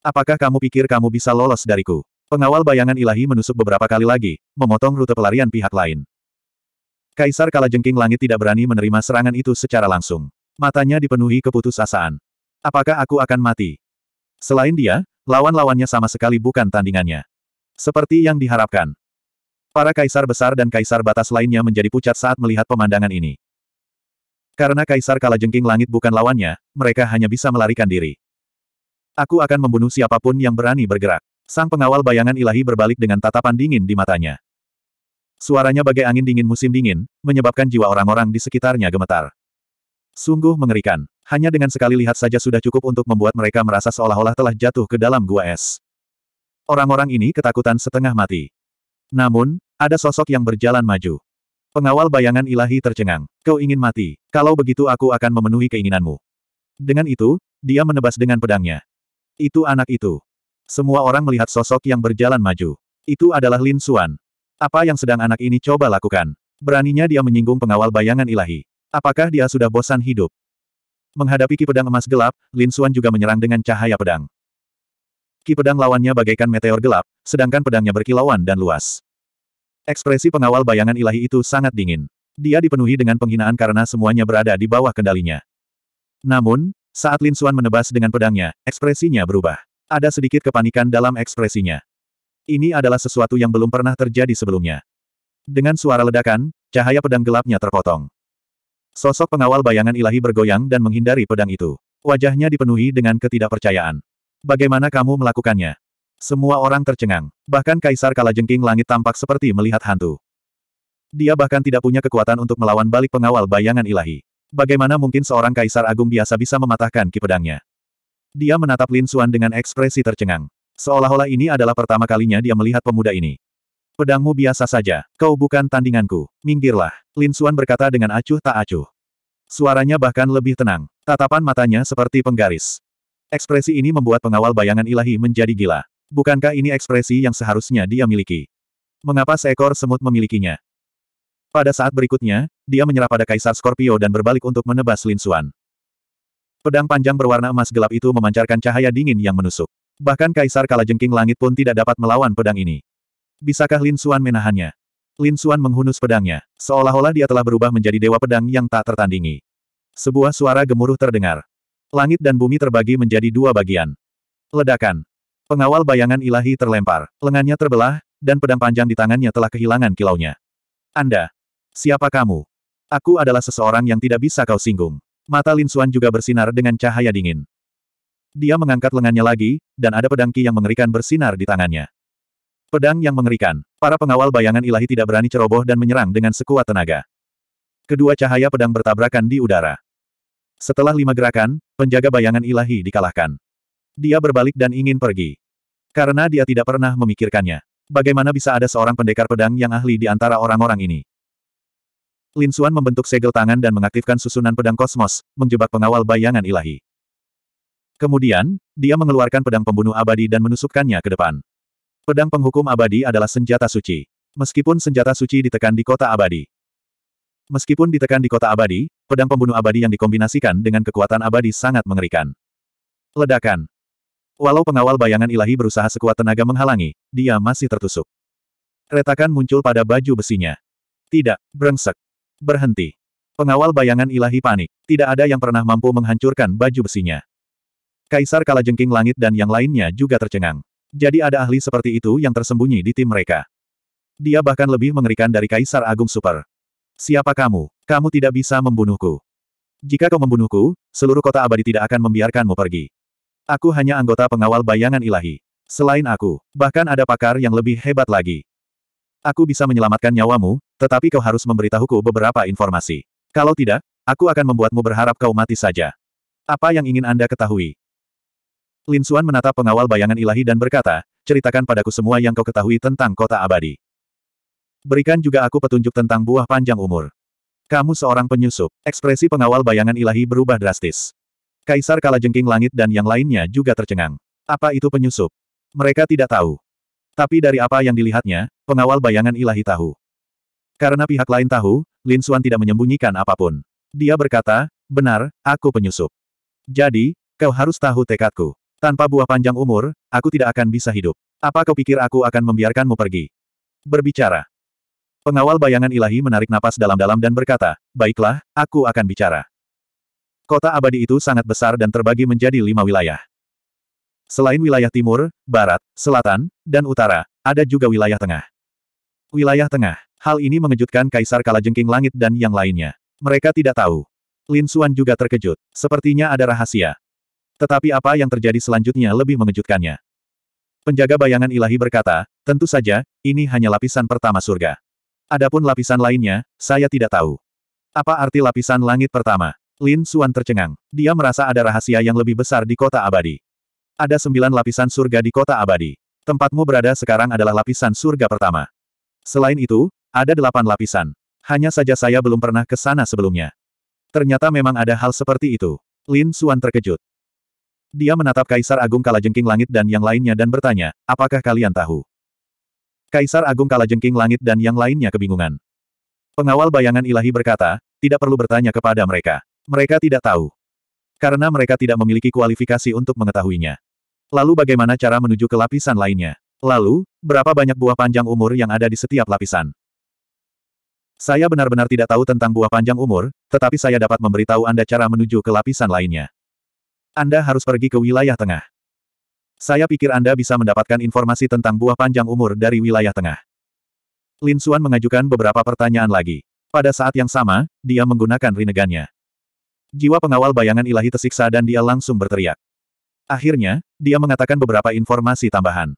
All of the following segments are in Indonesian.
Apakah kamu pikir kamu bisa lolos dariku? Pengawal bayangan ilahi menusuk beberapa kali lagi, memotong rute pelarian pihak lain. Kaisar Kalajengking Langit tidak berani menerima serangan itu secara langsung. Matanya dipenuhi keputusasaan. Apakah aku akan mati? Selain dia, lawan-lawannya sama sekali bukan tandingannya. Seperti yang diharapkan. Para kaisar besar dan kaisar batas lainnya menjadi pucat saat melihat pemandangan ini. Karena kaisar kalajengking langit bukan lawannya, mereka hanya bisa melarikan diri. Aku akan membunuh siapapun yang berani bergerak. Sang pengawal bayangan ilahi berbalik dengan tatapan dingin di matanya. Suaranya bagai angin dingin musim dingin, menyebabkan jiwa orang-orang di sekitarnya gemetar. Sungguh mengerikan. Hanya dengan sekali lihat saja sudah cukup untuk membuat mereka merasa seolah-olah telah jatuh ke dalam gua es. Orang-orang ini ketakutan setengah mati. Namun, ada sosok yang berjalan maju. Pengawal bayangan ilahi tercengang. Kau ingin mati. Kalau begitu aku akan memenuhi keinginanmu. Dengan itu, dia menebas dengan pedangnya. Itu anak itu. Semua orang melihat sosok yang berjalan maju. Itu adalah Lin Xuan. Apa yang sedang anak ini coba lakukan? Beraninya dia menyinggung pengawal bayangan ilahi. Apakah dia sudah bosan hidup? Menghadapi ki pedang emas gelap, Lin Xuan juga menyerang dengan cahaya pedang. Ki pedang lawannya bagaikan meteor gelap, sedangkan pedangnya berkilauan dan luas. Ekspresi pengawal bayangan ilahi itu sangat dingin. Dia dipenuhi dengan penghinaan karena semuanya berada di bawah kendalinya. Namun, saat Lin Xuan menebas dengan pedangnya, ekspresinya berubah. Ada sedikit kepanikan dalam ekspresinya. Ini adalah sesuatu yang belum pernah terjadi sebelumnya. Dengan suara ledakan, cahaya pedang gelapnya terpotong. Sosok pengawal bayangan ilahi bergoyang dan menghindari pedang itu. Wajahnya dipenuhi dengan ketidakpercayaan. Bagaimana kamu melakukannya? Semua orang tercengang. Bahkan Kaisar Kalajengking Langit tampak seperti melihat hantu. Dia bahkan tidak punya kekuatan untuk melawan balik pengawal bayangan ilahi. Bagaimana mungkin seorang kaisar agung biasa bisa mematahkan ki pedangnya? Dia menatap Lin Suan dengan ekspresi tercengang. Seolah-olah ini adalah pertama kalinya dia melihat pemuda ini. Pedangmu biasa saja, kau bukan tandinganku. Minggirlah, Lin Suan berkata dengan acuh tak acuh. Suaranya bahkan lebih tenang, tatapan matanya seperti penggaris. Ekspresi ini membuat pengawal bayangan ilahi menjadi gila. Bukankah ini ekspresi yang seharusnya dia miliki? Mengapa seekor semut memilikinya? Pada saat berikutnya, dia menyerah pada Kaisar Scorpio dan berbalik untuk menebas Lin Xuan. Pedang panjang berwarna emas gelap itu memancarkan cahaya dingin yang menusuk. Bahkan Kaisar Kalajengking Langit pun tidak dapat melawan pedang ini. Bisakah Lin Xuan menahannya? Lin Xuan menghunus pedangnya, seolah-olah dia telah berubah menjadi dewa pedang yang tak tertandingi. Sebuah suara gemuruh terdengar. Langit dan bumi terbagi menjadi dua bagian. Ledakan. Pengawal bayangan ilahi terlempar, lengannya terbelah, dan pedang panjang di tangannya telah kehilangan kilaunya. Anda, Siapa kamu? Aku adalah seseorang yang tidak bisa kau singgung. Mata Lin Xuan juga bersinar dengan cahaya dingin. Dia mengangkat lengannya lagi, dan ada pedang Qi yang mengerikan bersinar di tangannya. Pedang yang mengerikan. Para pengawal bayangan ilahi tidak berani ceroboh dan menyerang dengan sekuat tenaga. Kedua cahaya pedang bertabrakan di udara. Setelah lima gerakan, penjaga bayangan ilahi dikalahkan. Dia berbalik dan ingin pergi. Karena dia tidak pernah memikirkannya. Bagaimana bisa ada seorang pendekar pedang yang ahli di antara orang-orang ini? Lin Xuan membentuk segel tangan dan mengaktifkan susunan pedang kosmos, menjebak pengawal bayangan ilahi. Kemudian, dia mengeluarkan pedang pembunuh abadi dan menusukkannya ke depan. Pedang penghukum abadi adalah senjata suci. Meskipun senjata suci ditekan di kota abadi. Meskipun ditekan di kota abadi, pedang pembunuh abadi yang dikombinasikan dengan kekuatan abadi sangat mengerikan. Ledakan. Walau pengawal bayangan ilahi berusaha sekuat tenaga menghalangi, dia masih tertusuk. Retakan muncul pada baju besinya. Tidak, brengsek. Berhenti. Pengawal bayangan ilahi panik. Tidak ada yang pernah mampu menghancurkan baju besinya. Kaisar Kalajengking Langit dan yang lainnya juga tercengang. Jadi ada ahli seperti itu yang tersembunyi di tim mereka. Dia bahkan lebih mengerikan dari Kaisar Agung Super. Siapa kamu? Kamu tidak bisa membunuhku. Jika kau membunuhku, seluruh kota abadi tidak akan membiarkanmu pergi. Aku hanya anggota pengawal bayangan ilahi. Selain aku, bahkan ada pakar yang lebih hebat lagi. Aku bisa menyelamatkan nyawamu, tetapi kau harus memberitahuku beberapa informasi. Kalau tidak, aku akan membuatmu berharap kau mati saja. Apa yang ingin Anda ketahui? Lin Xuan menatap pengawal bayangan ilahi dan berkata, ceritakan padaku semua yang kau ketahui tentang kota abadi. Berikan juga aku petunjuk tentang buah panjang umur. Kamu seorang penyusup. Ekspresi pengawal bayangan ilahi berubah drastis. Kaisar Kalajengking Langit dan yang lainnya juga tercengang. Apa itu penyusup? Mereka tidak tahu. Tapi dari apa yang dilihatnya, pengawal bayangan ilahi tahu. Karena pihak lain tahu, Lin Xuan tidak menyembunyikan apapun. Dia berkata, benar, aku penyusup. Jadi, kau harus tahu tekadku. Tanpa buah panjang umur, aku tidak akan bisa hidup. Apa kau pikir aku akan membiarkanmu pergi? Berbicara. Pengawal bayangan ilahi menarik napas dalam-dalam dan berkata, baiklah, aku akan bicara. Kota abadi itu sangat besar dan terbagi menjadi lima wilayah. Selain wilayah timur, barat, selatan, dan utara, ada juga wilayah tengah. Wilayah tengah. Hal ini mengejutkan Kaisar Kalajengking Langit dan yang lainnya. Mereka tidak tahu. Lin Xuan juga terkejut. Sepertinya ada rahasia. Tetapi apa yang terjadi selanjutnya lebih mengejutkannya. Penjaga bayangan ilahi berkata, tentu saja, ini hanya lapisan pertama surga. Adapun lapisan lainnya, saya tidak tahu. Apa arti lapisan langit pertama? Lin Xuan tercengang. Dia merasa ada rahasia yang lebih besar di kota abadi. Ada sembilan lapisan surga di kota abadi. Tempatmu berada sekarang adalah lapisan surga pertama. Selain itu, ada delapan lapisan. Hanya saja saya belum pernah ke sana sebelumnya. Ternyata memang ada hal seperti itu. Lin Suan terkejut. Dia menatap Kaisar Agung Kalajengking Langit dan yang lainnya dan bertanya, apakah kalian tahu? Kaisar Agung Kalajengking Langit dan yang lainnya kebingungan. Pengawal bayangan ilahi berkata, tidak perlu bertanya kepada mereka. Mereka tidak tahu. Karena mereka tidak memiliki kualifikasi untuk mengetahuinya. Lalu bagaimana cara menuju ke lapisan lainnya? Lalu, berapa banyak buah panjang umur yang ada di setiap lapisan? Saya benar-benar tidak tahu tentang buah panjang umur, tetapi saya dapat memberitahu Anda cara menuju ke lapisan lainnya. Anda harus pergi ke wilayah tengah. Saya pikir Anda bisa mendapatkan informasi tentang buah panjang umur dari wilayah tengah. Lin Xuan mengajukan beberapa pertanyaan lagi. Pada saat yang sama, dia menggunakan rinegannya. Jiwa pengawal bayangan ilahi tersiksa dan dia langsung berteriak. Akhirnya, dia mengatakan beberapa informasi tambahan.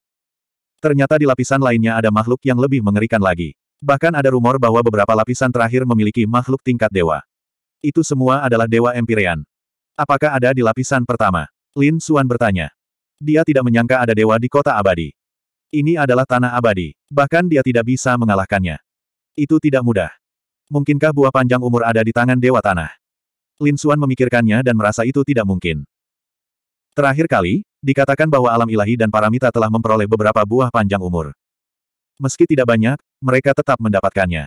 Ternyata di lapisan lainnya ada makhluk yang lebih mengerikan lagi. Bahkan ada rumor bahwa beberapa lapisan terakhir memiliki makhluk tingkat dewa. Itu semua adalah dewa Empyrean. Apakah ada di lapisan pertama? Lin Suan bertanya. Dia tidak menyangka ada dewa di kota abadi. Ini adalah tanah abadi. Bahkan dia tidak bisa mengalahkannya. Itu tidak mudah. Mungkinkah buah panjang umur ada di tangan dewa tanah? Lin Suan memikirkannya dan merasa itu tidak mungkin. Terakhir kali, Dikatakan bahwa alam ilahi dan paramita telah memperoleh beberapa buah panjang umur. Meski tidak banyak, mereka tetap mendapatkannya.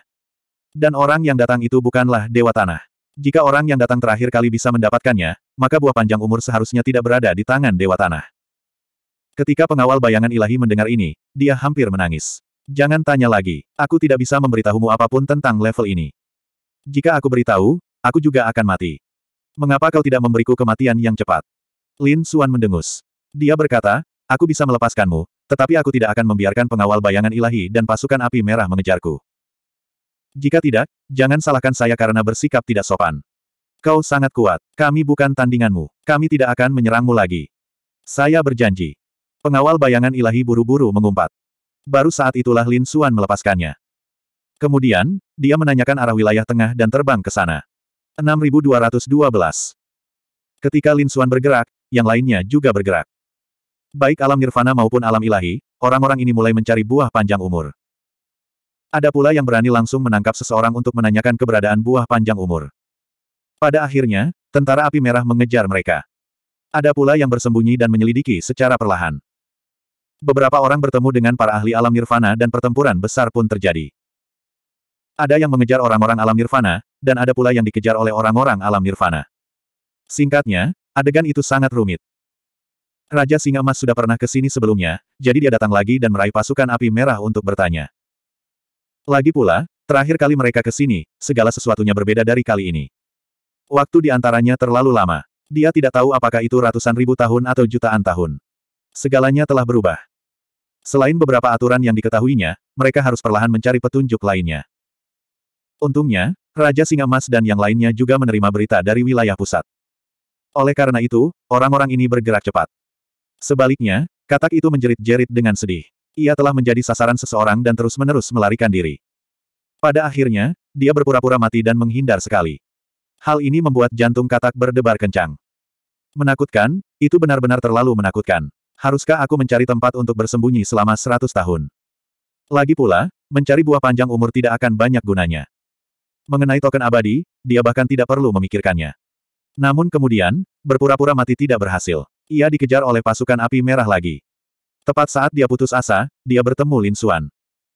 Dan orang yang datang itu bukanlah dewa tanah. Jika orang yang datang terakhir kali bisa mendapatkannya, maka buah panjang umur seharusnya tidak berada di tangan dewa tanah. Ketika pengawal bayangan ilahi mendengar ini, dia hampir menangis. Jangan tanya lagi, aku tidak bisa memberitahumu apapun tentang level ini. Jika aku beritahu, aku juga akan mati. Mengapa kau tidak memberiku kematian yang cepat? Lin Suan mendengus. Dia berkata, aku bisa melepaskanmu, tetapi aku tidak akan membiarkan pengawal bayangan ilahi dan pasukan api merah mengejarku. Jika tidak, jangan salahkan saya karena bersikap tidak sopan. Kau sangat kuat. Kami bukan tandinganmu. Kami tidak akan menyerangmu lagi. Saya berjanji. Pengawal bayangan ilahi buru-buru mengumpat. Baru saat itulah Lin Xuan melepaskannya. Kemudian, dia menanyakan arah wilayah tengah dan terbang ke sana. 6212. Ketika Lin Xuan bergerak, yang lainnya juga bergerak. Baik alam nirvana maupun alam ilahi, orang-orang ini mulai mencari buah panjang umur. Ada pula yang berani langsung menangkap seseorang untuk menanyakan keberadaan buah panjang umur. Pada akhirnya, tentara api merah mengejar mereka. Ada pula yang bersembunyi dan menyelidiki secara perlahan. Beberapa orang bertemu dengan para ahli alam nirvana dan pertempuran besar pun terjadi. Ada yang mengejar orang-orang alam nirvana, dan ada pula yang dikejar oleh orang-orang alam nirvana. Singkatnya, adegan itu sangat rumit. Raja Singa Mas sudah pernah ke sini sebelumnya, jadi dia datang lagi dan meraih pasukan api merah untuk bertanya. Lagi pula, terakhir kali mereka ke sini, segala sesuatunya berbeda dari kali ini. Waktu di antaranya terlalu lama. Dia tidak tahu apakah itu ratusan ribu tahun atau jutaan tahun. Segalanya telah berubah. Selain beberapa aturan yang diketahuinya, mereka harus perlahan mencari petunjuk lainnya. Untungnya, Raja Singa Mas dan yang lainnya juga menerima berita dari wilayah pusat. Oleh karena itu, orang-orang ini bergerak cepat. Sebaliknya, katak itu menjerit-jerit dengan sedih. Ia telah menjadi sasaran seseorang dan terus-menerus melarikan diri. Pada akhirnya, dia berpura-pura mati dan menghindar sekali. Hal ini membuat jantung katak berdebar kencang. Menakutkan, itu benar-benar terlalu menakutkan. Haruskah aku mencari tempat untuk bersembunyi selama seratus tahun? Lagi pula, mencari buah panjang umur tidak akan banyak gunanya. Mengenai token abadi, dia bahkan tidak perlu memikirkannya. Namun kemudian, berpura-pura mati tidak berhasil. Ia dikejar oleh pasukan api merah lagi. Tepat saat dia putus asa, dia bertemu Lin Xuan.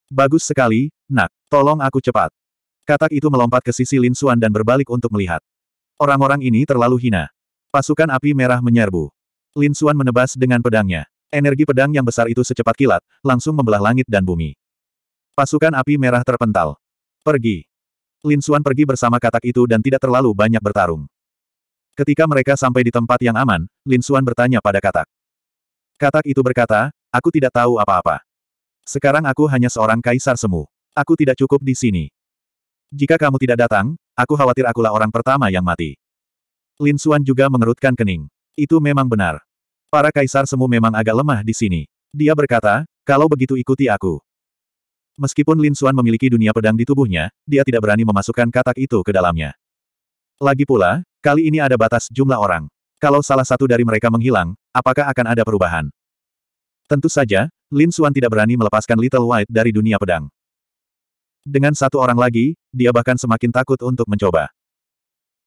Bagus sekali, nak. Tolong aku cepat. Katak itu melompat ke sisi Lin Xuan dan berbalik untuk melihat. Orang-orang ini terlalu hina. Pasukan api merah menyerbu. Lin Xuan menebas dengan pedangnya. Energi pedang yang besar itu secepat kilat, langsung membelah langit dan bumi. Pasukan api merah terpental. Pergi. Lin Xuan pergi bersama katak itu dan tidak terlalu banyak bertarung. Ketika mereka sampai di tempat yang aman, Lin Xuan bertanya pada katak. Katak itu berkata, aku tidak tahu apa-apa. Sekarang aku hanya seorang kaisar semu. Aku tidak cukup di sini. Jika kamu tidak datang, aku khawatir akulah orang pertama yang mati. Lin Xuan juga mengerutkan kening. Itu memang benar. Para kaisar semu memang agak lemah di sini. Dia berkata, kalau begitu ikuti aku. Meskipun Lin Xuan memiliki dunia pedang di tubuhnya, dia tidak berani memasukkan katak itu ke dalamnya. Lagi pula, Kali ini ada batas jumlah orang. Kalau salah satu dari mereka menghilang, apakah akan ada perubahan? Tentu saja, Lin Xuan tidak berani melepaskan Little White dari dunia pedang. Dengan satu orang lagi, dia bahkan semakin takut untuk mencoba.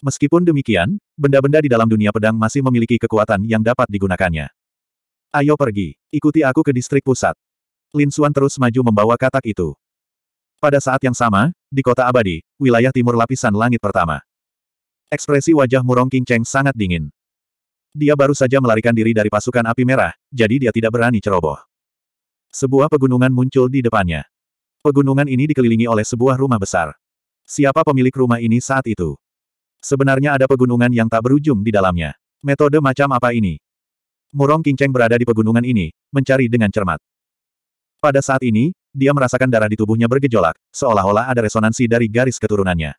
Meskipun demikian, benda-benda di dalam dunia pedang masih memiliki kekuatan yang dapat digunakannya. Ayo pergi, ikuti aku ke distrik pusat. Lin Xuan terus maju membawa katak itu. Pada saat yang sama, di kota abadi, wilayah timur lapisan langit pertama. Ekspresi wajah Murong King Cheng sangat dingin. Dia baru saja melarikan diri dari pasukan api merah, jadi dia tidak berani ceroboh. Sebuah pegunungan muncul di depannya. Pegunungan ini dikelilingi oleh sebuah rumah besar. Siapa pemilik rumah ini saat itu? Sebenarnya ada pegunungan yang tak berujung di dalamnya. Metode macam apa ini? Murong King berada di pegunungan ini, mencari dengan cermat. Pada saat ini, dia merasakan darah di tubuhnya bergejolak, seolah-olah ada resonansi dari garis keturunannya.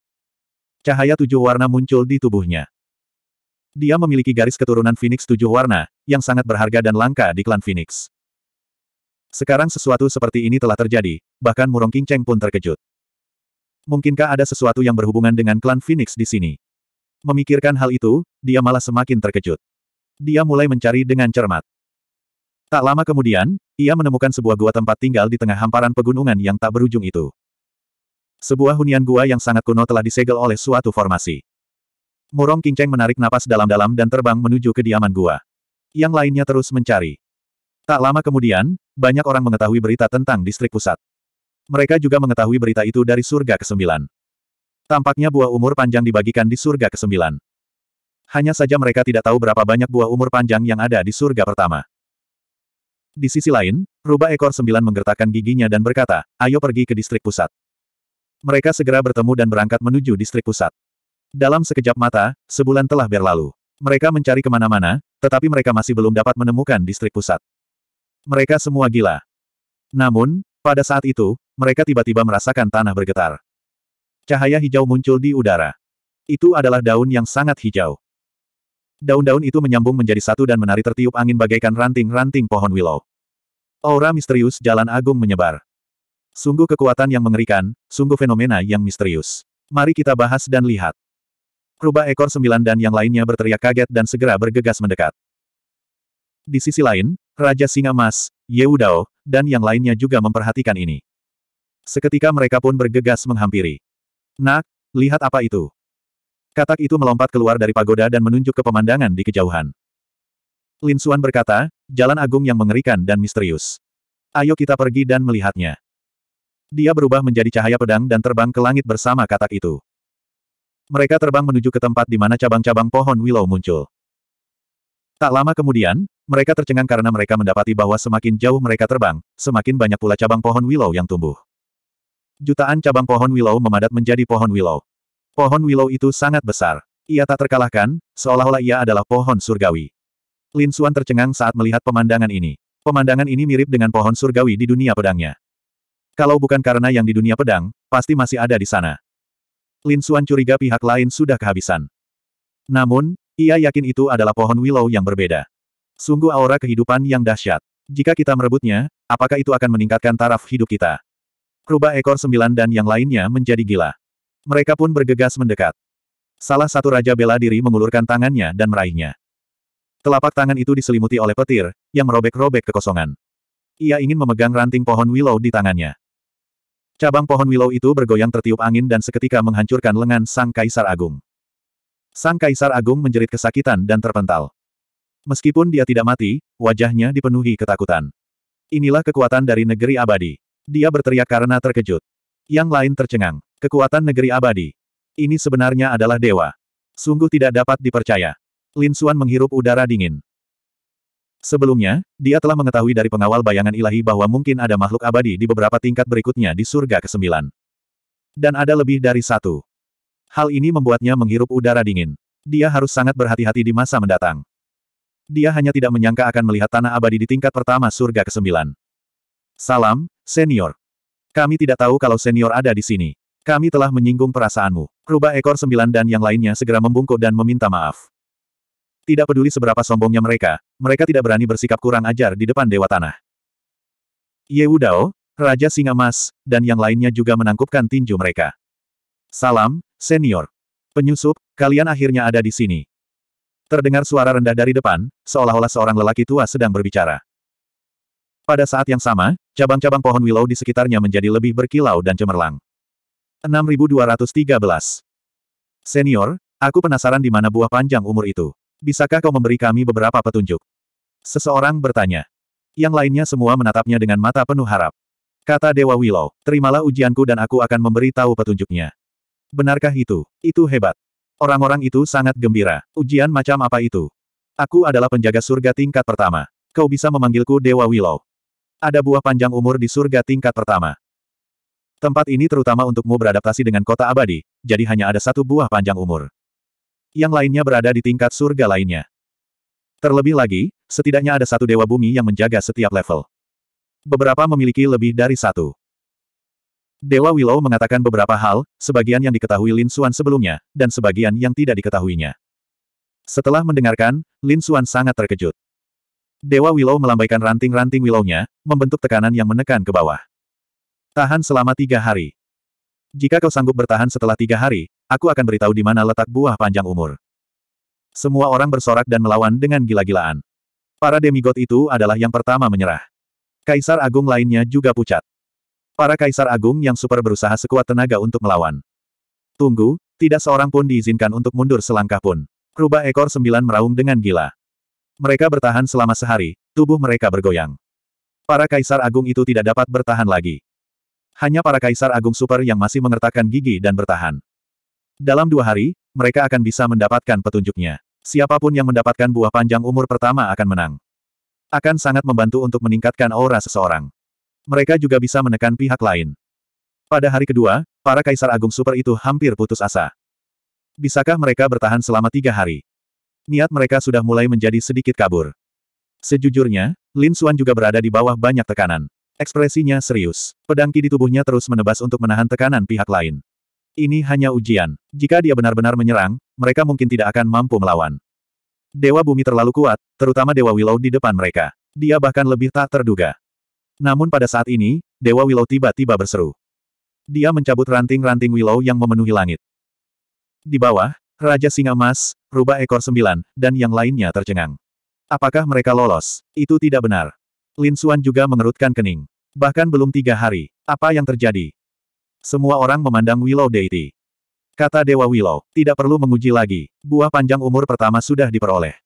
Cahaya tujuh warna muncul di tubuhnya. Dia memiliki garis keturunan Phoenix tujuh warna, yang sangat berharga dan langka di klan Phoenix. Sekarang sesuatu seperti ini telah terjadi, bahkan Murong Kinceng pun terkejut. Mungkinkah ada sesuatu yang berhubungan dengan klan Phoenix di sini? Memikirkan hal itu, dia malah semakin terkejut. Dia mulai mencari dengan cermat. Tak lama kemudian, ia menemukan sebuah gua tempat tinggal di tengah hamparan pegunungan yang tak berujung itu. Sebuah hunian gua yang sangat kuno telah disegel oleh suatu formasi. Murong Kinceng menarik napas dalam-dalam dan terbang menuju kediaman gua. Yang lainnya terus mencari. Tak lama kemudian, banyak orang mengetahui berita tentang distrik pusat. Mereka juga mengetahui berita itu dari surga ke-9. Tampaknya buah umur panjang dibagikan di surga ke-9. Hanya saja mereka tidak tahu berapa banyak buah umur panjang yang ada di surga pertama. Di sisi lain, rubah ekor sembilan menggertakkan giginya dan berkata, ayo pergi ke distrik pusat. Mereka segera bertemu dan berangkat menuju distrik pusat. Dalam sekejap mata, sebulan telah berlalu. Mereka mencari kemana-mana, tetapi mereka masih belum dapat menemukan distrik pusat. Mereka semua gila. Namun, pada saat itu, mereka tiba-tiba merasakan tanah bergetar. Cahaya hijau muncul di udara. Itu adalah daun yang sangat hijau. Daun-daun itu menyambung menjadi satu dan menari tertiup angin bagaikan ranting-ranting pohon willow. Aura misterius jalan agung menyebar. Sungguh kekuatan yang mengerikan, sungguh fenomena yang misterius. Mari kita bahas dan lihat. Rubah ekor sembilan dan yang lainnya berteriak kaget dan segera bergegas mendekat. Di sisi lain, Raja Singa Mas, Yeudao, dan yang lainnya juga memperhatikan ini. Seketika mereka pun bergegas menghampiri. Nak, lihat apa itu. Katak itu melompat keluar dari pagoda dan menunjuk ke pemandangan di kejauhan. Lin Suan berkata, jalan agung yang mengerikan dan misterius. Ayo kita pergi dan melihatnya. Dia berubah menjadi cahaya pedang dan terbang ke langit bersama katak itu. Mereka terbang menuju ke tempat di mana cabang-cabang pohon willow muncul. Tak lama kemudian, mereka tercengang karena mereka mendapati bahwa semakin jauh mereka terbang, semakin banyak pula cabang pohon willow yang tumbuh. Jutaan cabang pohon willow memadat menjadi pohon willow. Pohon willow itu sangat besar. Ia tak terkalahkan, seolah-olah ia adalah pohon surgawi. Lin Xuan tercengang saat melihat pemandangan ini. Pemandangan ini mirip dengan pohon surgawi di dunia pedangnya. Kalau bukan karena yang di dunia pedang, pasti masih ada di sana. Lin Xuan curiga pihak lain sudah kehabisan. Namun, ia yakin itu adalah pohon willow yang berbeda. Sungguh aura kehidupan yang dahsyat. Jika kita merebutnya, apakah itu akan meningkatkan taraf hidup kita? Rubah ekor sembilan dan yang lainnya menjadi gila. Mereka pun bergegas mendekat. Salah satu raja bela diri mengulurkan tangannya dan meraihnya. Telapak tangan itu diselimuti oleh petir, yang merobek-robek kekosongan. Ia ingin memegang ranting pohon willow di tangannya. Cabang pohon willow itu bergoyang tertiup angin dan seketika menghancurkan lengan Sang Kaisar Agung. Sang Kaisar Agung menjerit kesakitan dan terpental. Meskipun dia tidak mati, wajahnya dipenuhi ketakutan. Inilah kekuatan dari negeri abadi. Dia berteriak karena terkejut. Yang lain tercengang. Kekuatan negeri abadi. Ini sebenarnya adalah dewa. Sungguh tidak dapat dipercaya. Lin Xuan menghirup udara dingin. Sebelumnya, dia telah mengetahui dari pengawal bayangan ilahi bahwa mungkin ada makhluk abadi di beberapa tingkat berikutnya di surga ke-9. Dan ada lebih dari satu. Hal ini membuatnya menghirup udara dingin. Dia harus sangat berhati-hati di masa mendatang. Dia hanya tidak menyangka akan melihat tanah abadi di tingkat pertama surga ke-9. Salam, senior. Kami tidak tahu kalau senior ada di sini. Kami telah menyinggung perasaanmu. Rubah ekor sembilan dan yang lainnya segera membungkuk dan meminta maaf. Tidak peduli seberapa sombongnya mereka, mereka tidak berani bersikap kurang ajar di depan Dewa Tanah. Ye Wudao, Raja Singa Mas, dan yang lainnya juga menangkupkan tinju mereka. Salam, senior. Penyusup, kalian akhirnya ada di sini. Terdengar suara rendah dari depan, seolah-olah seorang lelaki tua sedang berbicara. Pada saat yang sama, cabang-cabang pohon willow di sekitarnya menjadi lebih berkilau dan cemerlang. 6213. Senior, aku penasaran di mana buah panjang umur itu. Bisakah kau memberi kami beberapa petunjuk? Seseorang bertanya. Yang lainnya semua menatapnya dengan mata penuh harap. Kata Dewa Willow, terimalah ujianku dan aku akan memberi tahu petunjuknya. Benarkah itu? Itu hebat. Orang-orang itu sangat gembira. Ujian macam apa itu? Aku adalah penjaga surga tingkat pertama. Kau bisa memanggilku Dewa Willow. Ada buah panjang umur di surga tingkat pertama. Tempat ini terutama untukmu beradaptasi dengan kota abadi, jadi hanya ada satu buah panjang umur. Yang lainnya berada di tingkat surga lainnya. Terlebih lagi, Setidaknya ada satu dewa bumi yang menjaga setiap level. Beberapa memiliki lebih dari satu. Dewa Willow mengatakan beberapa hal, sebagian yang diketahui Lin Xuan sebelumnya, dan sebagian yang tidak diketahuinya. Setelah mendengarkan, Lin Xuan sangat terkejut. Dewa Willow melambaikan ranting-ranting Willownya, membentuk tekanan yang menekan ke bawah. Tahan selama tiga hari. Jika kau sanggup bertahan setelah tiga hari, aku akan beritahu di mana letak buah panjang umur. Semua orang bersorak dan melawan dengan gila-gilaan. Para demigod itu adalah yang pertama menyerah. Kaisar Agung lainnya juga pucat. Para Kaisar Agung yang super berusaha sekuat tenaga untuk melawan. Tunggu, tidak seorang pun diizinkan untuk mundur selangkah pun. Rubah ekor sembilan meraung dengan gila. Mereka bertahan selama sehari, tubuh mereka bergoyang. Para kaisar agung itu tidak dapat bertahan lagi. Hanya para kaisar agung super yang masih mengertakkan gigi dan bertahan. Dalam dua hari, mereka akan bisa mendapatkan petunjuknya. Siapapun yang mendapatkan buah panjang umur pertama akan menang. Akan sangat membantu untuk meningkatkan aura seseorang. Mereka juga bisa menekan pihak lain. Pada hari kedua, para kaisar agung super itu hampir putus asa. Bisakah mereka bertahan selama tiga hari? Niat mereka sudah mulai menjadi sedikit kabur. Sejujurnya, Lin Xuan juga berada di bawah banyak tekanan. Ekspresinya serius. Pedangki di tubuhnya terus menebas untuk menahan tekanan pihak lain. Ini hanya ujian. Jika dia benar-benar menyerang, mereka mungkin tidak akan mampu melawan. Dewa bumi terlalu kuat, terutama Dewa Willow di depan mereka. Dia bahkan lebih tak terduga. Namun pada saat ini, Dewa Willow tiba-tiba berseru. Dia mencabut ranting-ranting Willow yang memenuhi langit. Di bawah, Raja Singa emas, Rubah Ekor Sembilan, dan yang lainnya tercengang. Apakah mereka lolos? Itu tidak benar. Lin Xuan juga mengerutkan kening. Bahkan belum tiga hari. Apa yang terjadi? Semua orang memandang Willow Deity. Kata Dewa Willow, tidak perlu menguji lagi, buah panjang umur pertama sudah diperoleh.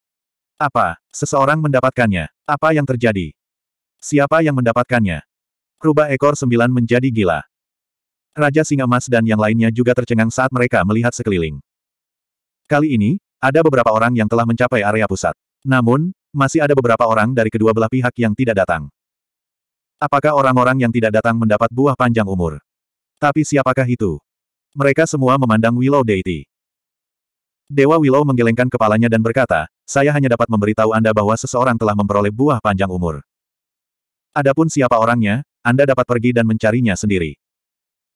Apa, seseorang mendapatkannya? Apa yang terjadi? Siapa yang mendapatkannya? Rubah ekor sembilan menjadi gila. Raja Singa Mas dan yang lainnya juga tercengang saat mereka melihat sekeliling. Kali ini, ada beberapa orang yang telah mencapai area pusat. Namun, masih ada beberapa orang dari kedua belah pihak yang tidak datang. Apakah orang-orang yang tidak datang mendapat buah panjang umur? Tapi siapakah itu? Mereka semua memandang Willow Deity. Dewa Willow menggelengkan kepalanya dan berkata, saya hanya dapat memberitahu Anda bahwa seseorang telah memperoleh buah panjang umur. Adapun siapa orangnya, Anda dapat pergi dan mencarinya sendiri.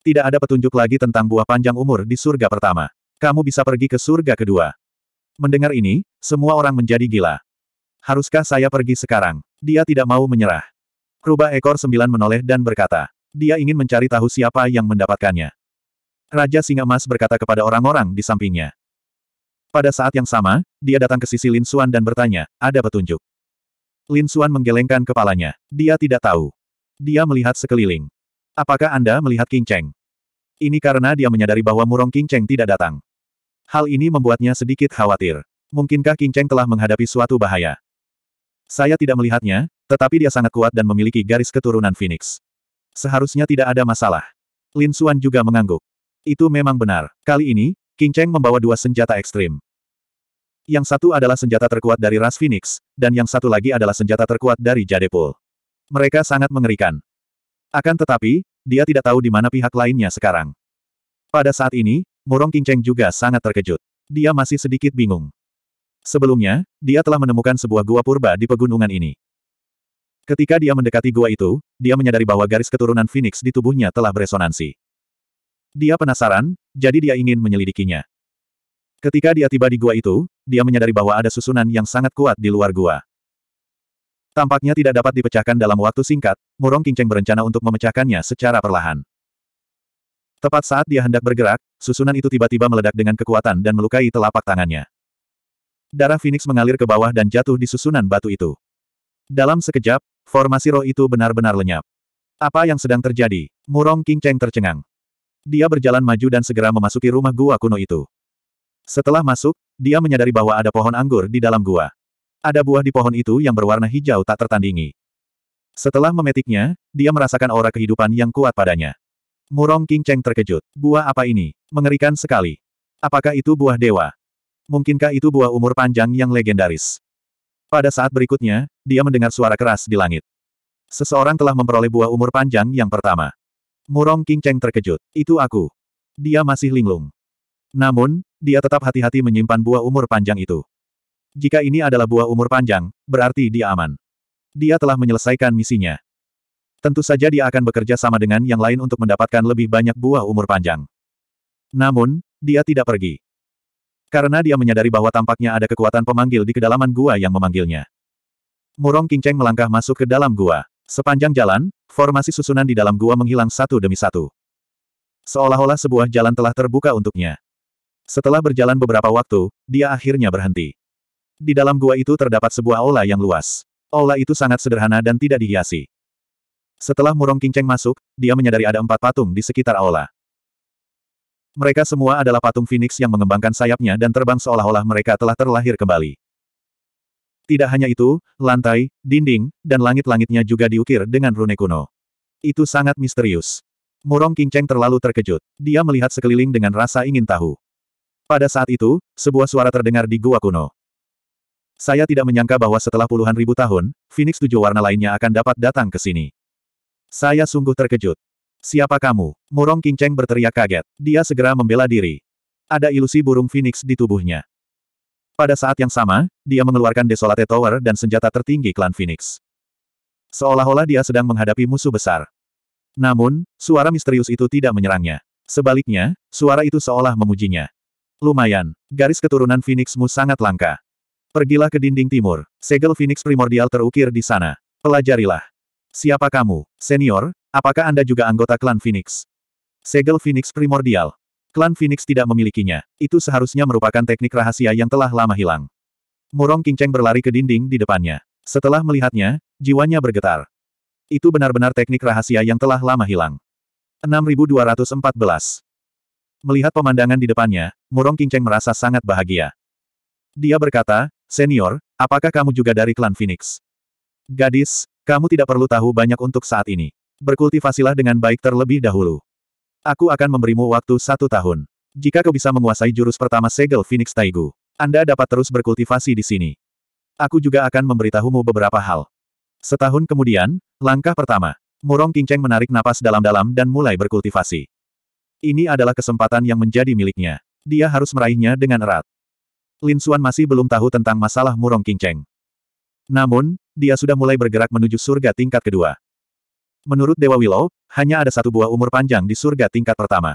Tidak ada petunjuk lagi tentang buah panjang umur di surga pertama. Kamu bisa pergi ke surga kedua. Mendengar ini, semua orang menjadi gila. Haruskah saya pergi sekarang? Dia tidak mau menyerah. Rubah ekor sembilan menoleh dan berkata. Dia ingin mencari tahu siapa yang mendapatkannya. Raja Singa Emas berkata kepada orang-orang di sampingnya. Pada saat yang sama, dia datang ke sisi Lin Xuan dan bertanya, ada petunjuk. Lin Xuan menggelengkan kepalanya. Dia tidak tahu. Dia melihat sekeliling. Apakah Anda melihat King Cheng? Ini karena dia menyadari bahwa Murong King Cheng tidak datang. Hal ini membuatnya sedikit khawatir. Mungkinkah King Cheng telah menghadapi suatu bahaya? Saya tidak melihatnya, tetapi dia sangat kuat dan memiliki garis keturunan Phoenix. Seharusnya tidak ada masalah. Lin Suan juga mengangguk. Itu memang benar. Kali ini, King Cheng membawa dua senjata ekstrim. Yang satu adalah senjata terkuat dari ras Phoenix, dan yang satu lagi adalah senjata terkuat dari Jadepul. Mereka sangat mengerikan. Akan tetapi, dia tidak tahu di mana pihak lainnya sekarang. Pada saat ini, Murong King Cheng juga sangat terkejut. Dia masih sedikit bingung. Sebelumnya, dia telah menemukan sebuah gua purba di pegunungan ini. Ketika dia mendekati gua itu, dia menyadari bahwa garis keturunan Phoenix di tubuhnya telah beresonansi. Dia penasaran, jadi dia ingin menyelidikinya. Ketika dia tiba di gua itu, dia menyadari bahwa ada susunan yang sangat kuat di luar gua. Tampaknya tidak dapat dipecahkan dalam waktu singkat, Murong Kinceng berencana untuk memecahkannya secara perlahan. Tepat saat dia hendak bergerak, susunan itu tiba-tiba meledak dengan kekuatan dan melukai telapak tangannya. Darah Phoenix mengalir ke bawah dan jatuh di susunan batu itu. Dalam sekejap, Formasi roh itu benar-benar lenyap. Apa yang sedang terjadi? Murong King Cheng tercengang. Dia berjalan maju dan segera memasuki rumah gua kuno itu. Setelah masuk, dia menyadari bahwa ada pohon anggur di dalam gua. Ada buah di pohon itu yang berwarna hijau tak tertandingi. Setelah memetiknya, dia merasakan aura kehidupan yang kuat padanya. Murong King Cheng terkejut. Buah apa ini? Mengerikan sekali. Apakah itu buah dewa? Mungkinkah itu buah umur panjang yang legendaris? Pada saat berikutnya, dia mendengar suara keras di langit. Seseorang telah memperoleh buah umur panjang yang pertama. Murong King Cheng terkejut. Itu aku. Dia masih linglung. Namun, dia tetap hati-hati menyimpan buah umur panjang itu. Jika ini adalah buah umur panjang, berarti dia aman. Dia telah menyelesaikan misinya. Tentu saja dia akan bekerja sama dengan yang lain untuk mendapatkan lebih banyak buah umur panjang. Namun, dia tidak pergi. Karena dia menyadari bahwa tampaknya ada kekuatan pemanggil di kedalaman gua yang memanggilnya. Murong Kingceng melangkah masuk ke dalam gua. Sepanjang jalan, formasi susunan di dalam gua menghilang satu demi satu. Seolah-olah sebuah jalan telah terbuka untuknya. Setelah berjalan beberapa waktu, dia akhirnya berhenti. Di dalam gua itu terdapat sebuah aula yang luas. Aula itu sangat sederhana dan tidak dihiasi. Setelah Murong Kingceng masuk, dia menyadari ada empat patung di sekitar aula. Mereka semua adalah patung Phoenix yang mengembangkan sayapnya dan terbang seolah-olah mereka telah terlahir kembali. Tidak hanya itu, lantai, dinding, dan langit-langitnya juga diukir dengan rune kuno. Itu sangat misterius. Murong Cheng terlalu terkejut. Dia melihat sekeliling dengan rasa ingin tahu. Pada saat itu, sebuah suara terdengar di gua kuno. Saya tidak menyangka bahwa setelah puluhan ribu tahun, Phoenix tujuh warna lainnya akan dapat datang ke sini. Saya sungguh terkejut. Siapa kamu? Murong King berteriak kaget. Dia segera membela diri. Ada ilusi burung phoenix di tubuhnya. Pada saat yang sama, dia mengeluarkan Desolate Tower dan senjata tertinggi klan Phoenix. Seolah-olah dia sedang menghadapi musuh besar. Namun, suara misterius itu tidak menyerangnya. Sebaliknya, suara itu seolah memujinya. Lumayan, garis keturunan Phoenixmu sangat langka. Pergilah ke dinding timur, segel Phoenix primordial terukir di sana. Pelajarilah. Siapa kamu, senior? Apakah Anda juga anggota klan Phoenix? Segel Phoenix primordial. Klan Phoenix tidak memilikinya. Itu seharusnya merupakan teknik rahasia yang telah lama hilang. Murong Kinceng berlari ke dinding di depannya. Setelah melihatnya, jiwanya bergetar. Itu benar-benar teknik rahasia yang telah lama hilang. 6214 Melihat pemandangan di depannya, Murong Kinceng merasa sangat bahagia. Dia berkata, Senior, apakah kamu juga dari klan Phoenix? Gadis, kamu tidak perlu tahu banyak untuk saat ini berkultivasilah dengan baik terlebih dahulu. Aku akan memberimu waktu satu tahun. Jika kau bisa menguasai jurus pertama segel Phoenix Taigu, Anda dapat terus berkultivasi di sini. Aku juga akan memberitahumu beberapa hal. Setahun kemudian, langkah pertama, Murong Kingceng menarik napas dalam-dalam dan mulai berkultivasi. Ini adalah kesempatan yang menjadi miliknya. Dia harus meraihnya dengan erat. Lin Xuan masih belum tahu tentang masalah Murong Kingceng. Namun, dia sudah mulai bergerak menuju surga tingkat kedua. Menurut Dewa Willow, hanya ada satu buah umur panjang di surga tingkat pertama.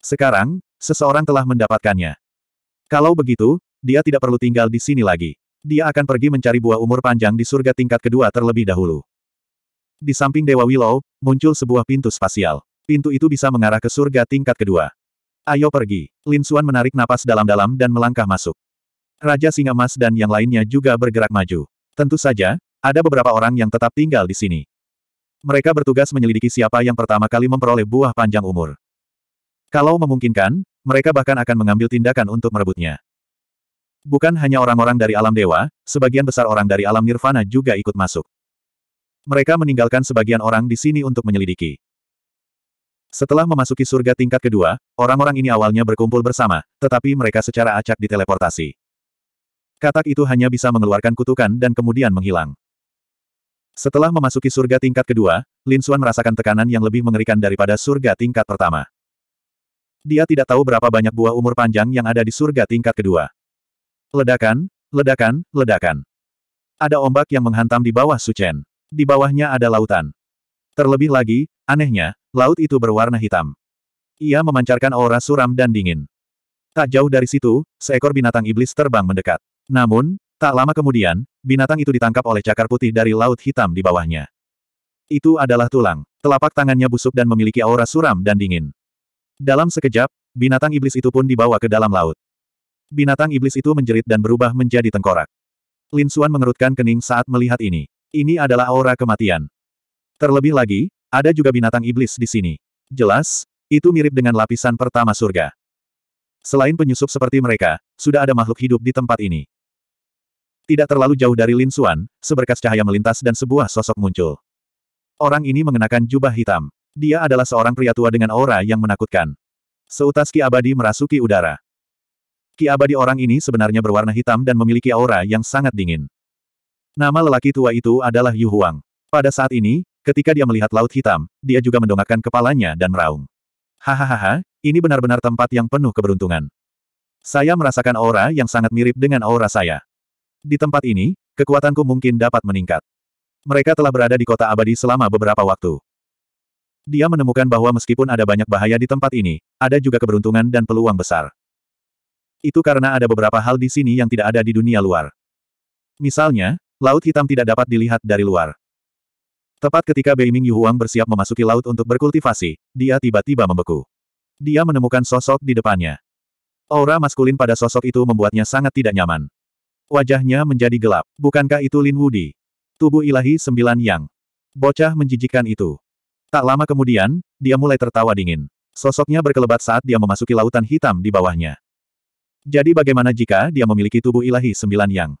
Sekarang, seseorang telah mendapatkannya. Kalau begitu, dia tidak perlu tinggal di sini lagi. Dia akan pergi mencari buah umur panjang di surga tingkat kedua terlebih dahulu. Di samping Dewa Willow, muncul sebuah pintu spasial. Pintu itu bisa mengarah ke surga tingkat kedua. Ayo pergi. Lin Xuan menarik napas dalam-dalam dan melangkah masuk. Raja Singa Mas dan yang lainnya juga bergerak maju. Tentu saja, ada beberapa orang yang tetap tinggal di sini. Mereka bertugas menyelidiki siapa yang pertama kali memperoleh buah panjang umur. Kalau memungkinkan, mereka bahkan akan mengambil tindakan untuk merebutnya. Bukan hanya orang-orang dari alam dewa, sebagian besar orang dari alam nirvana juga ikut masuk. Mereka meninggalkan sebagian orang di sini untuk menyelidiki. Setelah memasuki surga tingkat kedua, orang-orang ini awalnya berkumpul bersama, tetapi mereka secara acak diteleportasi. Katak itu hanya bisa mengeluarkan kutukan dan kemudian menghilang. Setelah memasuki surga tingkat kedua, Lin Xuan merasakan tekanan yang lebih mengerikan daripada surga tingkat pertama. Dia tidak tahu berapa banyak buah umur panjang yang ada di surga tingkat kedua. Ledakan, ledakan, ledakan. Ada ombak yang menghantam di bawah Suchen. Di bawahnya ada lautan. Terlebih lagi, anehnya, laut itu berwarna hitam. Ia memancarkan aura suram dan dingin. Tak jauh dari situ, seekor binatang iblis terbang mendekat. Namun, Tak lama kemudian, binatang itu ditangkap oleh cakar putih dari laut hitam di bawahnya. Itu adalah tulang. Telapak tangannya busuk dan memiliki aura suram dan dingin. Dalam sekejap, binatang iblis itu pun dibawa ke dalam laut. Binatang iblis itu menjerit dan berubah menjadi tengkorak. Lin Xuan mengerutkan kening saat melihat ini. Ini adalah aura kematian. Terlebih lagi, ada juga binatang iblis di sini. Jelas, itu mirip dengan lapisan pertama surga. Selain penyusup seperti mereka, sudah ada makhluk hidup di tempat ini. Tidak terlalu jauh dari Lin Xuan, seberkas cahaya melintas dan sebuah sosok muncul. Orang ini mengenakan jubah hitam. Dia adalah seorang pria tua dengan aura yang menakutkan. Seutas Ki Abadi merasuki udara. Ki Abadi orang ini sebenarnya berwarna hitam dan memiliki aura yang sangat dingin. Nama lelaki tua itu adalah Yu Huang. Pada saat ini, ketika dia melihat laut hitam, dia juga mendongakkan kepalanya dan meraung. Hahaha, ini benar-benar tempat yang penuh keberuntungan. Saya merasakan aura yang sangat mirip dengan aura saya. Di tempat ini, kekuatanku mungkin dapat meningkat. Mereka telah berada di kota abadi selama beberapa waktu. Dia menemukan bahwa meskipun ada banyak bahaya di tempat ini, ada juga keberuntungan dan peluang besar. Itu karena ada beberapa hal di sini yang tidak ada di dunia luar. Misalnya, laut hitam tidak dapat dilihat dari luar. Tepat ketika Bei Beiming Yuhuang bersiap memasuki laut untuk berkultivasi, dia tiba-tiba membeku. Dia menemukan sosok di depannya. Aura maskulin pada sosok itu membuatnya sangat tidak nyaman. Wajahnya menjadi gelap. Bukankah itu Lin Wudi? Tubuh ilahi sembilan yang. Bocah menjijikan itu. Tak lama kemudian, dia mulai tertawa dingin. Sosoknya berkelebat saat dia memasuki lautan hitam di bawahnya. Jadi bagaimana jika dia memiliki tubuh ilahi sembilan yang?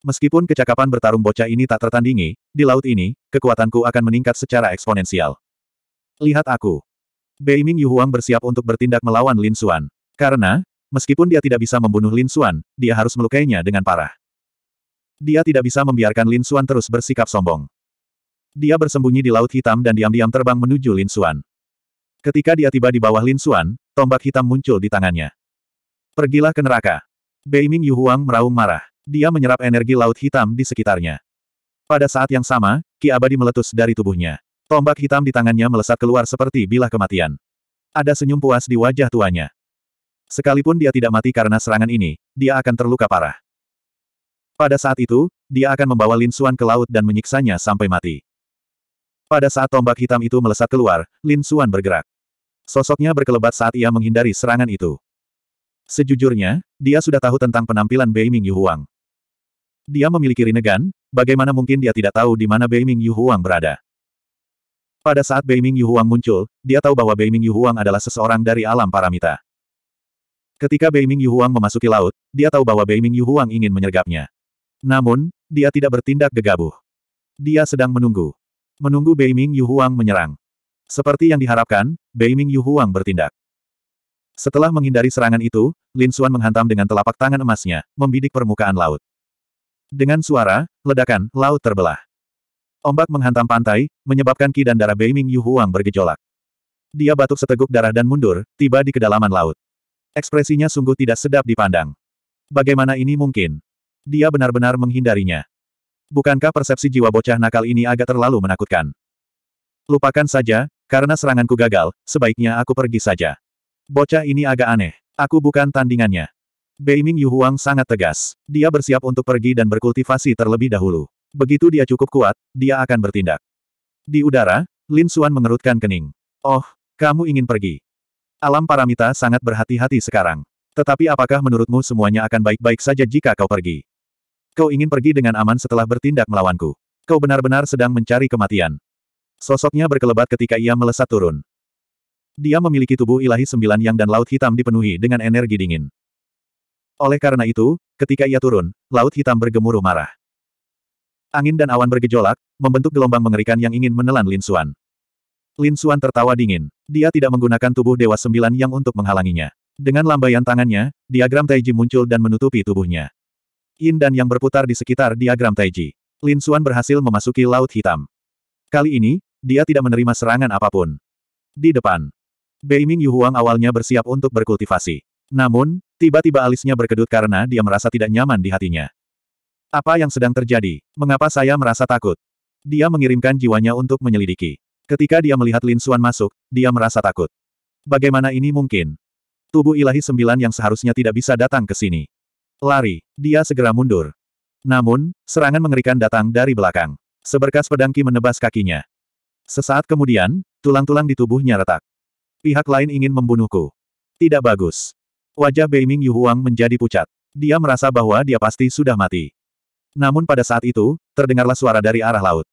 Meskipun kecakapan bertarung bocah ini tak tertandingi, di laut ini, kekuatanku akan meningkat secara eksponensial. Lihat aku. Bei Beiming Yuhuang bersiap untuk bertindak melawan Lin Xuan. Karena, Meskipun dia tidak bisa membunuh Lin Xuan, dia harus melukainya dengan parah. Dia tidak bisa membiarkan Lin Xuan terus bersikap sombong. Dia bersembunyi di Laut Hitam dan diam-diam terbang menuju Lin Xuan. Ketika dia tiba di bawah Lin Xuan, tombak hitam muncul di tangannya. Pergilah ke neraka. Beiming Yuhuang meraung marah. Dia menyerap energi Laut Hitam di sekitarnya. Pada saat yang sama, Ki Abadi meletus dari tubuhnya. Tombak hitam di tangannya melesat keluar seperti bilah kematian. Ada senyum puas di wajah tuanya. Sekalipun dia tidak mati karena serangan ini, dia akan terluka parah. Pada saat itu, dia akan membawa Lin Xuan ke laut dan menyiksanya sampai mati. Pada saat tombak hitam itu melesat keluar, Lin Xuan bergerak. Sosoknya berkelebat saat ia menghindari serangan itu. Sejujurnya, dia sudah tahu tentang penampilan Bei Ming Yu Huang. Dia memiliki rinnegan, bagaimana mungkin dia tidak tahu di mana Bei Ming Yu Huang berada. Pada saat Bei Ming Yu Huang muncul, dia tahu bahwa Bei Ming Yu Huang adalah seseorang dari alam paramita. Ketika Beiming Yuhuang memasuki laut, dia tahu bahwa Beiming Yuhuang ingin menyergapnya. Namun, dia tidak bertindak gegabah. Dia sedang menunggu. Menunggu Beiming Yuhuang menyerang. Seperti yang diharapkan, Beiming Yuhuang bertindak. Setelah menghindari serangan itu, Lin Xuan menghantam dengan telapak tangan emasnya, membidik permukaan laut. Dengan suara, ledakan, laut terbelah. Ombak menghantam pantai, menyebabkan ki dan darah Beiming Yuhuang bergejolak. Dia batuk seteguk darah dan mundur, tiba di kedalaman laut. Ekspresinya sungguh tidak sedap dipandang. Bagaimana ini mungkin? Dia benar-benar menghindarinya. Bukankah persepsi jiwa bocah nakal ini agak terlalu menakutkan? Lupakan saja, karena seranganku gagal, sebaiknya aku pergi saja. Bocah ini agak aneh. Aku bukan tandingannya. Yu Huang sangat tegas. Dia bersiap untuk pergi dan berkultivasi terlebih dahulu. Begitu dia cukup kuat, dia akan bertindak. Di udara, Lin Xuan mengerutkan kening. Oh, kamu ingin pergi. Alam Paramita sangat berhati-hati sekarang. Tetapi apakah menurutmu semuanya akan baik-baik saja jika kau pergi? Kau ingin pergi dengan aman setelah bertindak melawanku. Kau benar-benar sedang mencari kematian. Sosoknya berkelebat ketika ia melesat turun. Dia memiliki tubuh ilahi sembilan yang dan laut hitam dipenuhi dengan energi dingin. Oleh karena itu, ketika ia turun, laut hitam bergemuruh marah. Angin dan awan bergejolak, membentuk gelombang mengerikan yang ingin menelan Lin Xuan. Lin Suan tertawa dingin. Dia tidak menggunakan tubuh Dewa Sembilan yang untuk menghalanginya. Dengan lambaian tangannya, diagram Taiji muncul dan menutupi tubuhnya. Yin dan yang berputar di sekitar diagram Taiji. Lin Suan berhasil memasuki Laut Hitam. Kali ini, dia tidak menerima serangan apapun. Di depan, Bei Beiming Huang awalnya bersiap untuk berkultivasi. Namun, tiba-tiba alisnya berkedut karena dia merasa tidak nyaman di hatinya. Apa yang sedang terjadi? Mengapa saya merasa takut? Dia mengirimkan jiwanya untuk menyelidiki. Ketika dia melihat Lin Suan masuk, dia merasa takut. Bagaimana ini mungkin? Tubuh ilahi sembilan yang seharusnya tidak bisa datang ke sini. Lari, dia segera mundur. Namun, serangan mengerikan datang dari belakang. Seberkas pedangki menebas kakinya. Sesaat kemudian, tulang-tulang di tubuhnya retak. Pihak lain ingin membunuhku. Tidak bagus. Wajah Beiming Huang menjadi pucat. Dia merasa bahwa dia pasti sudah mati. Namun pada saat itu, terdengarlah suara dari arah laut.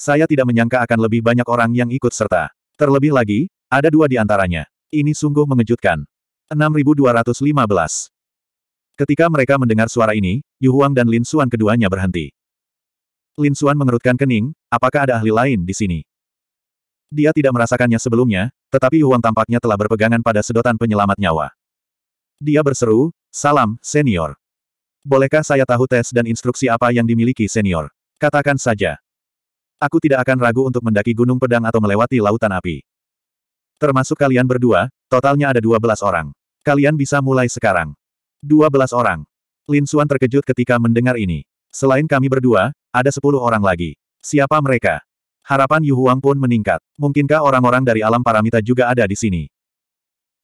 Saya tidak menyangka akan lebih banyak orang yang ikut serta. Terlebih lagi, ada dua di antaranya. Ini sungguh mengejutkan. 6215 Ketika mereka mendengar suara ini, Yu Huang dan Lin Xuan keduanya berhenti. Lin Xuan mengerutkan kening, apakah ada ahli lain di sini? Dia tidak merasakannya sebelumnya, tetapi Yu Huang tampaknya telah berpegangan pada sedotan penyelamat nyawa. Dia berseru, salam, senior. Bolehkah saya tahu tes dan instruksi apa yang dimiliki senior? Katakan saja. Aku tidak akan ragu untuk mendaki gunung pedang atau melewati lautan api. Termasuk kalian berdua, totalnya ada dua belas orang. Kalian bisa mulai sekarang. Dua belas orang. Lin Xuan terkejut ketika mendengar ini. Selain kami berdua, ada sepuluh orang lagi. Siapa mereka? Harapan Yu Huang pun meningkat. Mungkinkah orang-orang dari alam paramita juga ada di sini?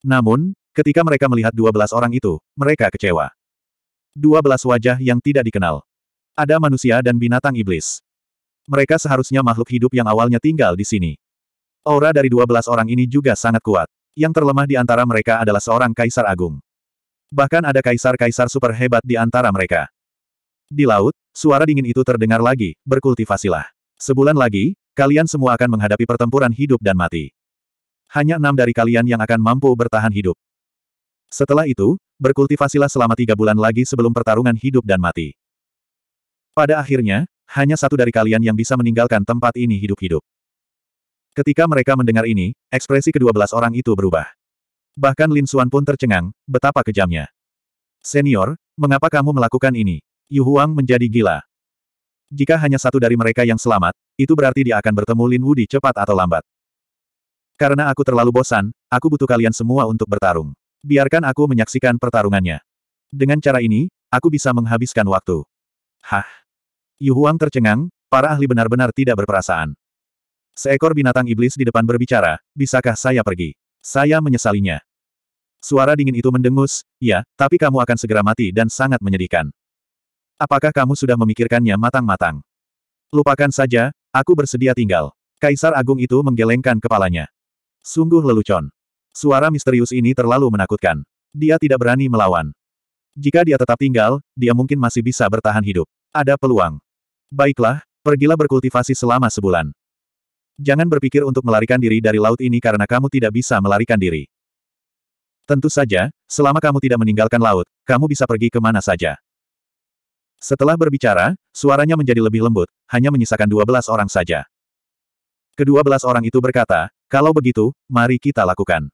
Namun, ketika mereka melihat dua belas orang itu, mereka kecewa. Dua belas wajah yang tidak dikenal. Ada manusia dan binatang iblis. Mereka seharusnya makhluk hidup yang awalnya tinggal di sini. Aura dari dua belas orang ini juga sangat kuat. Yang terlemah di antara mereka adalah seorang kaisar agung. Bahkan ada kaisar-kaisar super hebat di antara mereka. Di laut, suara dingin itu terdengar lagi, berkultivasilah. Sebulan lagi, kalian semua akan menghadapi pertempuran hidup dan mati. Hanya enam dari kalian yang akan mampu bertahan hidup. Setelah itu, berkultivasilah selama tiga bulan lagi sebelum pertarungan hidup dan mati. Pada akhirnya, hanya satu dari kalian yang bisa meninggalkan tempat ini hidup-hidup. Ketika mereka mendengar ini, ekspresi kedua belas orang itu berubah. Bahkan Lin Xuan pun tercengang, betapa kejamnya. Senior, mengapa kamu melakukan ini? Yu Huang menjadi gila. Jika hanya satu dari mereka yang selamat, itu berarti dia akan bertemu Lin Wudi cepat atau lambat. Karena aku terlalu bosan, aku butuh kalian semua untuk bertarung. Biarkan aku menyaksikan pertarungannya. Dengan cara ini, aku bisa menghabiskan waktu. Hah? Yu Huang tercengang, para ahli benar-benar tidak berperasaan. Seekor binatang iblis di depan berbicara, bisakah saya pergi? Saya menyesalinya. Suara dingin itu mendengus, ya, tapi kamu akan segera mati dan sangat menyedihkan. Apakah kamu sudah memikirkannya matang-matang? Lupakan saja, aku bersedia tinggal. Kaisar Agung itu menggelengkan kepalanya. Sungguh lelucon. Suara misterius ini terlalu menakutkan. Dia tidak berani melawan. Jika dia tetap tinggal, dia mungkin masih bisa bertahan hidup. Ada peluang. Baiklah, pergilah berkultivasi selama sebulan. Jangan berpikir untuk melarikan diri dari laut ini karena kamu tidak bisa melarikan diri. Tentu saja, selama kamu tidak meninggalkan laut, kamu bisa pergi ke mana saja. Setelah berbicara, suaranya menjadi lebih lembut, hanya menyisakan dua belas orang saja. Kedua belas orang itu berkata, kalau begitu, mari kita lakukan.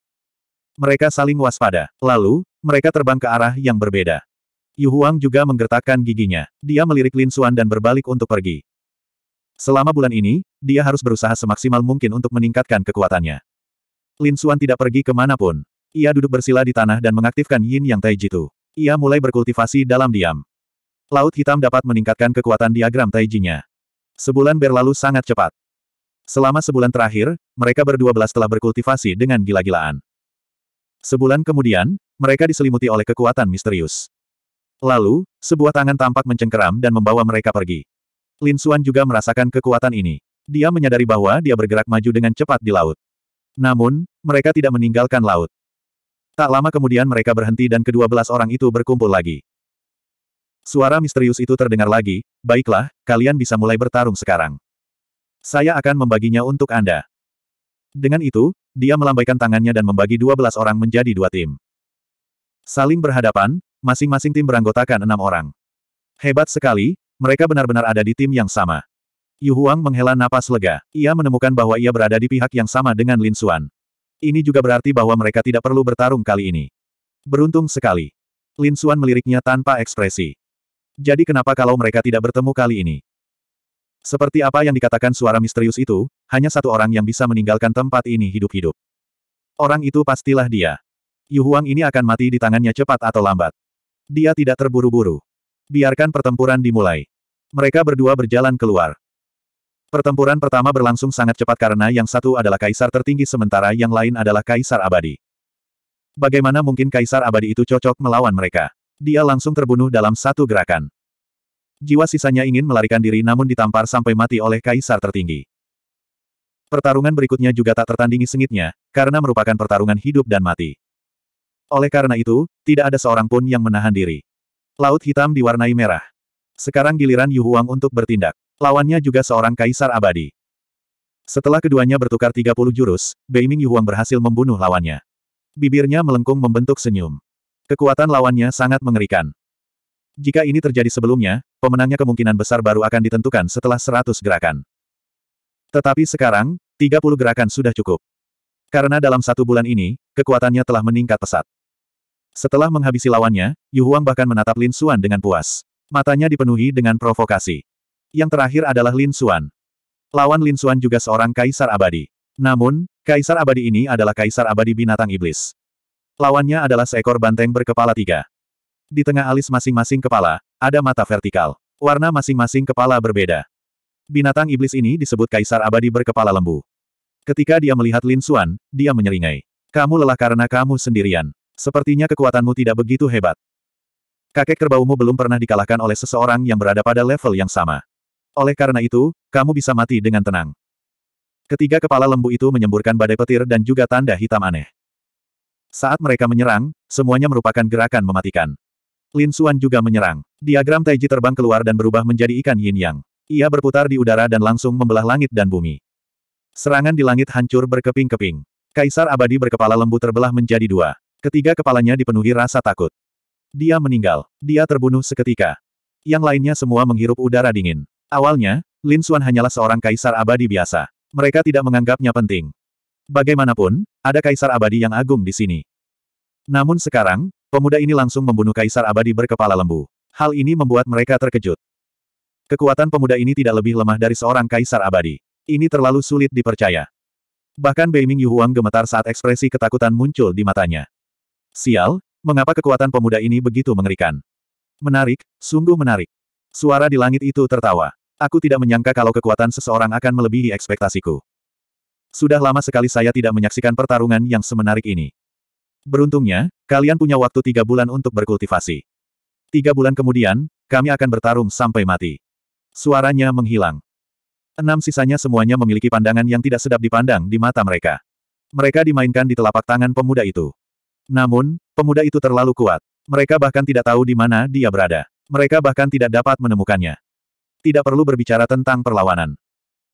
Mereka saling waspada. Lalu, mereka terbang ke arah yang berbeda. Yu Huang juga menggertakkan giginya. Dia melirik Lin Xuan dan berbalik untuk pergi. Selama bulan ini, dia harus berusaha semaksimal mungkin untuk meningkatkan kekuatannya. Lin Xuan tidak pergi kemanapun. Ia duduk bersila di tanah dan mengaktifkan Yin Yang Tai Jitu. Ia mulai berkultivasi dalam diam. Laut hitam dapat meningkatkan kekuatan diagram Taijinya. Sebulan berlalu sangat cepat. Selama sebulan terakhir, mereka berdua belas telah berkultivasi dengan gila-gilaan. Sebulan kemudian, mereka diselimuti oleh kekuatan misterius. Lalu, sebuah tangan tampak mencengkeram dan membawa mereka pergi. Lin Suan juga merasakan kekuatan ini. Dia menyadari bahwa dia bergerak maju dengan cepat di laut. Namun, mereka tidak meninggalkan laut. Tak lama kemudian mereka berhenti dan kedua belas orang itu berkumpul lagi. Suara misterius itu terdengar lagi, baiklah, kalian bisa mulai bertarung sekarang. Saya akan membaginya untuk Anda. Dengan itu, dia melambaikan tangannya dan membagi dua belas orang menjadi dua tim. Saling berhadapan, masing-masing tim beranggotakan enam orang. Hebat sekali, mereka benar-benar ada di tim yang sama. Yu Huang menghela napas lega. Ia menemukan bahwa ia berada di pihak yang sama dengan Lin Xuan. Ini juga berarti bahwa mereka tidak perlu bertarung kali ini. Beruntung sekali. Lin Xuan meliriknya tanpa ekspresi. Jadi kenapa kalau mereka tidak bertemu kali ini? Seperti apa yang dikatakan suara misterius itu, hanya satu orang yang bisa meninggalkan tempat ini hidup-hidup. Orang itu pastilah dia. Yu Huang ini akan mati di tangannya cepat atau lambat. Dia tidak terburu-buru. Biarkan pertempuran dimulai. Mereka berdua berjalan keluar. Pertempuran pertama berlangsung sangat cepat karena yang satu adalah kaisar tertinggi sementara yang lain adalah kaisar abadi. Bagaimana mungkin kaisar abadi itu cocok melawan mereka? Dia langsung terbunuh dalam satu gerakan. Jiwa sisanya ingin melarikan diri namun ditampar sampai mati oleh kaisar tertinggi. Pertarungan berikutnya juga tak tertandingi sengitnya, karena merupakan pertarungan hidup dan mati. Oleh karena itu, tidak ada seorang pun yang menahan diri. Laut hitam diwarnai merah. Sekarang giliran Yu Huang untuk bertindak. Lawannya juga seorang kaisar abadi. Setelah keduanya bertukar 30 jurus, Beiming Yu Huang berhasil membunuh lawannya. Bibirnya melengkung membentuk senyum. Kekuatan lawannya sangat mengerikan. Jika ini terjadi sebelumnya, pemenangnya kemungkinan besar baru akan ditentukan setelah 100 gerakan. Tetapi sekarang, 30 gerakan sudah cukup. Karena dalam satu bulan ini, kekuatannya telah meningkat pesat. Setelah menghabisi lawannya, Yu Huang bahkan menatap Lin Xuan dengan puas. Matanya dipenuhi dengan provokasi. Yang terakhir adalah Lin Xuan. Lawan Lin Xuan juga seorang kaisar abadi. Namun, kaisar abadi ini adalah kaisar abadi binatang iblis. Lawannya adalah seekor banteng berkepala tiga. Di tengah alis masing-masing kepala, ada mata vertikal. Warna masing-masing kepala berbeda. Binatang iblis ini disebut kaisar abadi berkepala lembu. Ketika dia melihat Lin Xuan, dia menyeringai. Kamu lelah karena kamu sendirian. Sepertinya kekuatanmu tidak begitu hebat. Kakek kerbaumu belum pernah dikalahkan oleh seseorang yang berada pada level yang sama. Oleh karena itu, kamu bisa mati dengan tenang. Ketiga kepala lembu itu menyemburkan badai petir dan juga tanda hitam aneh. Saat mereka menyerang, semuanya merupakan gerakan mematikan. Lin Suan juga menyerang. Diagram Taiji terbang keluar dan berubah menjadi ikan yin yang. Ia berputar di udara dan langsung membelah langit dan bumi. Serangan di langit hancur berkeping-keping. Kaisar abadi berkepala lembu terbelah menjadi dua. Ketiga kepalanya dipenuhi rasa takut. Dia meninggal. Dia terbunuh seketika. Yang lainnya semua menghirup udara dingin. Awalnya, Lin Xuan hanyalah seorang kaisar abadi biasa. Mereka tidak menganggapnya penting. Bagaimanapun, ada kaisar abadi yang agung di sini. Namun sekarang, pemuda ini langsung membunuh kaisar abadi berkepala lembu. Hal ini membuat mereka terkejut. Kekuatan pemuda ini tidak lebih lemah dari seorang kaisar abadi. Ini terlalu sulit dipercaya. Bahkan Beiming Yuhuang gemetar saat ekspresi ketakutan muncul di matanya. Sial, mengapa kekuatan pemuda ini begitu mengerikan? Menarik, sungguh menarik. Suara di langit itu tertawa. Aku tidak menyangka kalau kekuatan seseorang akan melebihi ekspektasiku. Sudah lama sekali saya tidak menyaksikan pertarungan yang semenarik ini. Beruntungnya, kalian punya waktu tiga bulan untuk berkultivasi. Tiga bulan kemudian, kami akan bertarung sampai mati. Suaranya menghilang. Enam sisanya semuanya memiliki pandangan yang tidak sedap dipandang di mata mereka. Mereka dimainkan di telapak tangan pemuda itu. Namun, pemuda itu terlalu kuat. Mereka bahkan tidak tahu di mana dia berada. Mereka bahkan tidak dapat menemukannya. Tidak perlu berbicara tentang perlawanan.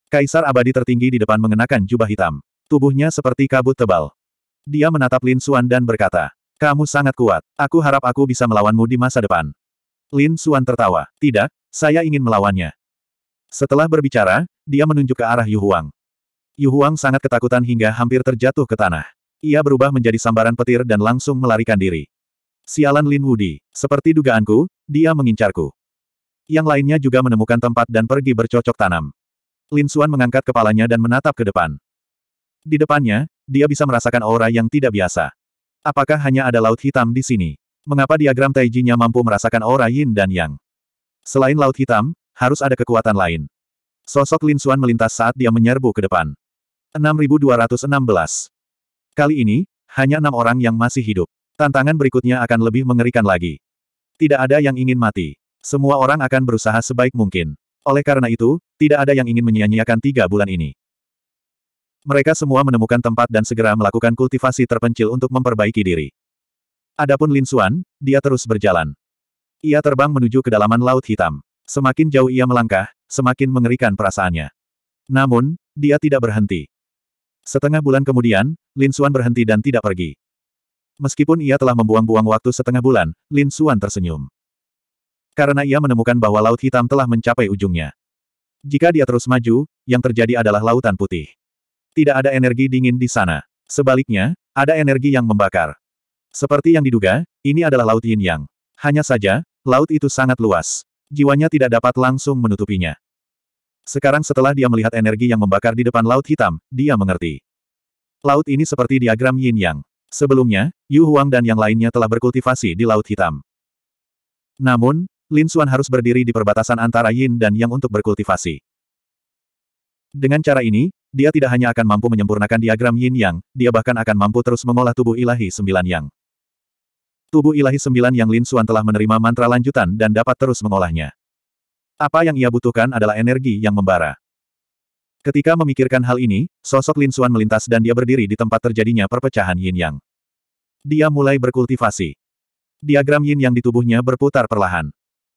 Kaisar abadi tertinggi di depan mengenakan jubah hitam. Tubuhnya seperti kabut tebal. Dia menatap Lin Xuan dan berkata, Kamu sangat kuat. Aku harap aku bisa melawanmu di masa depan. Lin Xuan tertawa. Tidak, saya ingin melawannya. Setelah berbicara, dia menunjuk ke arah Yu Huang. Yu Huang sangat ketakutan hingga hampir terjatuh ke tanah. Ia berubah menjadi sambaran petir dan langsung melarikan diri. Sialan Lin Wudi, seperti dugaanku, dia mengincarku. Yang lainnya juga menemukan tempat dan pergi bercocok tanam. Lin Xuan mengangkat kepalanya dan menatap ke depan. Di depannya, dia bisa merasakan aura yang tidak biasa. Apakah hanya ada laut hitam di sini? Mengapa diagram Taijinya mampu merasakan aura Yin dan Yang? Selain laut hitam, harus ada kekuatan lain. Sosok Lin Xuan melintas saat dia menyerbu ke depan. 6216 Kali ini, hanya enam orang yang masih hidup. Tantangan berikutnya akan lebih mengerikan lagi. Tidak ada yang ingin mati. Semua orang akan berusaha sebaik mungkin. Oleh karena itu, tidak ada yang ingin menyia-nyiakan tiga bulan ini. Mereka semua menemukan tempat dan segera melakukan kultivasi terpencil untuk memperbaiki diri. Adapun Lin Xuan, dia terus berjalan. Ia terbang menuju kedalaman Laut Hitam. Semakin jauh ia melangkah, semakin mengerikan perasaannya. Namun, dia tidak berhenti. Setengah bulan kemudian, Lin Xuan berhenti dan tidak pergi. Meskipun ia telah membuang-buang waktu setengah bulan, Lin Xuan tersenyum. Karena ia menemukan bahwa Laut Hitam telah mencapai ujungnya. Jika dia terus maju, yang terjadi adalah lautan putih. Tidak ada energi dingin di sana. Sebaliknya, ada energi yang membakar. Seperti yang diduga, ini adalah Laut Yin Yang. Hanya saja, laut itu sangat luas. Jiwanya tidak dapat langsung menutupinya. Sekarang setelah dia melihat energi yang membakar di depan Laut Hitam, dia mengerti. Laut ini seperti diagram yin-yang. Sebelumnya, Yu Huang dan yang lainnya telah berkultivasi di Laut Hitam. Namun, Lin Xuan harus berdiri di perbatasan antara yin dan yang untuk berkultivasi. Dengan cara ini, dia tidak hanya akan mampu menyempurnakan diagram yin-yang, dia bahkan akan mampu terus mengolah tubuh ilahi sembilan yang. Tubuh ilahi sembilan yang Lin Xuan telah menerima mantra lanjutan dan dapat terus mengolahnya. Apa yang ia butuhkan adalah energi yang membara. Ketika memikirkan hal ini, sosok Lin Suan melintas dan dia berdiri di tempat terjadinya perpecahan yin yang. Dia mulai berkultivasi. Diagram yin yang di tubuhnya berputar perlahan.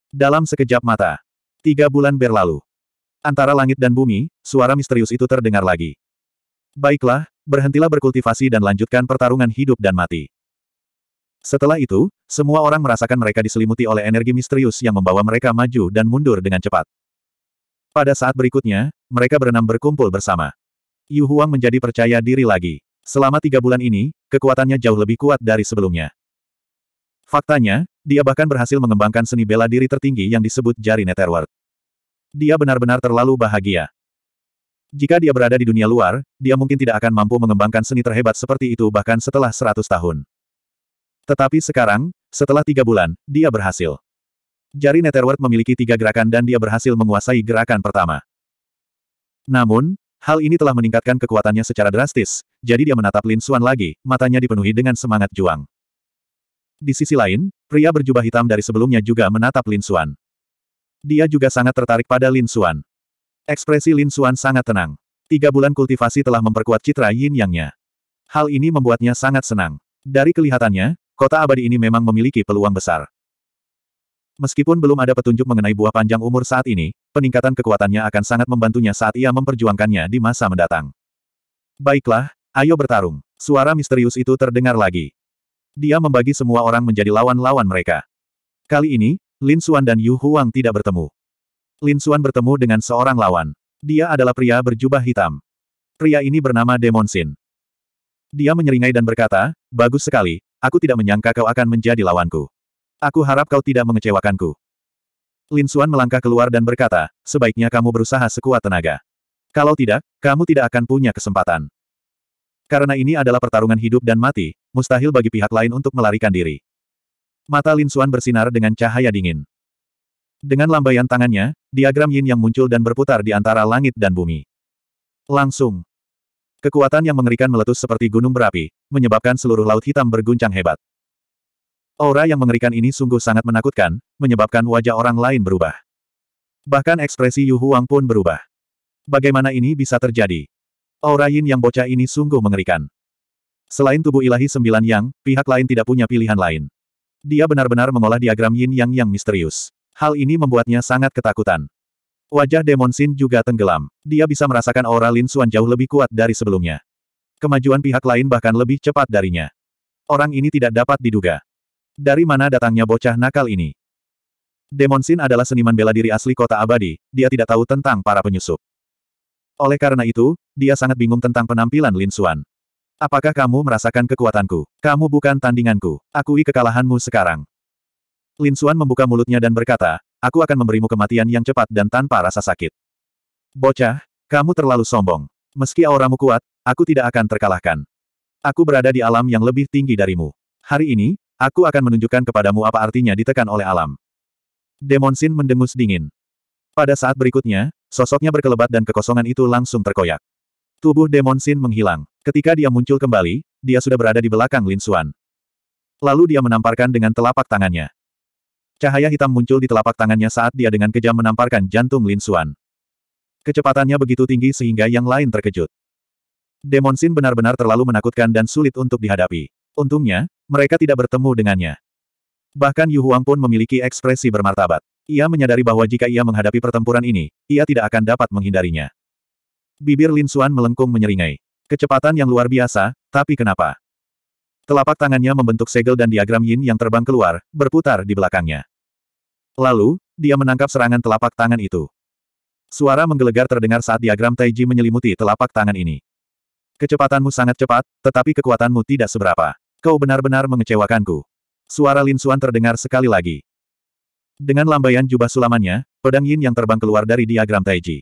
Dalam sekejap mata. Tiga bulan berlalu. Antara langit dan bumi, suara misterius itu terdengar lagi. Baiklah, berhentilah berkultivasi dan lanjutkan pertarungan hidup dan mati. Setelah itu, semua orang merasakan mereka diselimuti oleh energi misterius yang membawa mereka maju dan mundur dengan cepat. Pada saat berikutnya, mereka berenam berkumpul bersama. Yu Huang menjadi percaya diri lagi. Selama tiga bulan ini, kekuatannya jauh lebih kuat dari sebelumnya. Faktanya, dia bahkan berhasil mengembangkan seni bela diri tertinggi yang disebut jari netherworld. Dia benar-benar terlalu bahagia. Jika dia berada di dunia luar, dia mungkin tidak akan mampu mengembangkan seni terhebat seperti itu bahkan setelah seratus tahun. Tetapi sekarang, setelah tiga bulan, dia berhasil. Jari Netherworld memiliki tiga gerakan dan dia berhasil menguasai gerakan pertama. Namun, hal ini telah meningkatkan kekuatannya secara drastis, jadi dia menatap Lin Suan lagi, matanya dipenuhi dengan semangat juang. Di sisi lain, pria berjubah hitam dari sebelumnya juga menatap Lin Suan. Dia juga sangat tertarik pada Lin Suan. Ekspresi Lin Suan sangat tenang. Tiga bulan kultivasi telah memperkuat citra yin Yangnya. Hal ini membuatnya sangat senang. Dari kelihatannya, Kota abadi ini memang memiliki peluang besar. Meskipun belum ada petunjuk mengenai buah panjang umur saat ini, peningkatan kekuatannya akan sangat membantunya saat ia memperjuangkannya di masa mendatang. Baiklah, ayo bertarung. Suara misterius itu terdengar lagi. Dia membagi semua orang menjadi lawan-lawan mereka. Kali ini, Lin Xuan dan Yu Huang tidak bertemu. Lin Xuan bertemu dengan seorang lawan. Dia adalah pria berjubah hitam. Pria ini bernama Demon Sin. Dia menyeringai dan berkata, bagus sekali, Aku tidak menyangka kau akan menjadi lawanku. Aku harap kau tidak mengecewakanku. Lin Xuan melangkah keluar dan berkata, sebaiknya kamu berusaha sekuat tenaga. Kalau tidak, kamu tidak akan punya kesempatan. Karena ini adalah pertarungan hidup dan mati, mustahil bagi pihak lain untuk melarikan diri. Mata Lin Xuan bersinar dengan cahaya dingin. Dengan lambaian tangannya, diagram yin yang muncul dan berputar di antara langit dan bumi. Langsung, Kekuatan yang mengerikan meletus seperti gunung berapi, menyebabkan seluruh laut hitam berguncang hebat. Aura yang mengerikan ini sungguh sangat menakutkan, menyebabkan wajah orang lain berubah. Bahkan ekspresi Yu Huang pun berubah. Bagaimana ini bisa terjadi? Aura Yin yang bocah ini sungguh mengerikan. Selain tubuh ilahi sembilan yang, pihak lain tidak punya pilihan lain. Dia benar-benar mengolah diagram yin yang yang misterius. Hal ini membuatnya sangat ketakutan. Wajah Demon Sin juga tenggelam. Dia bisa merasakan aura Lin Xuan jauh lebih kuat dari sebelumnya. Kemajuan pihak lain bahkan lebih cepat darinya. Orang ini tidak dapat diduga. Dari mana datangnya bocah nakal ini? Demon Sin adalah seniman bela diri asli kota abadi, dia tidak tahu tentang para penyusup. Oleh karena itu, dia sangat bingung tentang penampilan Lin Xuan. Apakah kamu merasakan kekuatanku? Kamu bukan tandinganku. Akui kekalahanmu sekarang. Lin Xuan membuka mulutnya dan berkata, aku akan memberimu kematian yang cepat dan tanpa rasa sakit. Bocah, kamu terlalu sombong. Meski auramu kuat, aku tidak akan terkalahkan. Aku berada di alam yang lebih tinggi darimu. Hari ini, aku akan menunjukkan kepadamu apa artinya ditekan oleh alam. Demon Sin mendengus dingin. Pada saat berikutnya, sosoknya berkelebat dan kekosongan itu langsung terkoyak. Tubuh Demon Sin menghilang. Ketika dia muncul kembali, dia sudah berada di belakang Lin Xuan. Lalu dia menamparkan dengan telapak tangannya. Cahaya hitam muncul di telapak tangannya saat dia dengan kejam menamparkan jantung Lin Xuan. Kecepatannya begitu tinggi sehingga yang lain terkejut. Demon Sin benar-benar terlalu menakutkan dan sulit untuk dihadapi. Untungnya, mereka tidak bertemu dengannya. Bahkan Yu Huang pun memiliki ekspresi bermartabat. Ia menyadari bahwa jika ia menghadapi pertempuran ini, ia tidak akan dapat menghindarinya. Bibir Lin Xuan melengkung menyeringai. Kecepatan yang luar biasa, tapi kenapa? Telapak tangannya membentuk segel dan diagram yin yang terbang keluar, berputar di belakangnya. Lalu, dia menangkap serangan telapak tangan itu. Suara menggelegar terdengar saat diagram Taiji menyelimuti telapak tangan ini. Kecepatanmu sangat cepat, tetapi kekuatanmu tidak seberapa. Kau benar-benar mengecewakanku. Suara Lin Xuan terdengar sekali lagi. Dengan lambaian jubah sulamannya, pedang yin yang terbang keluar dari diagram Taiji.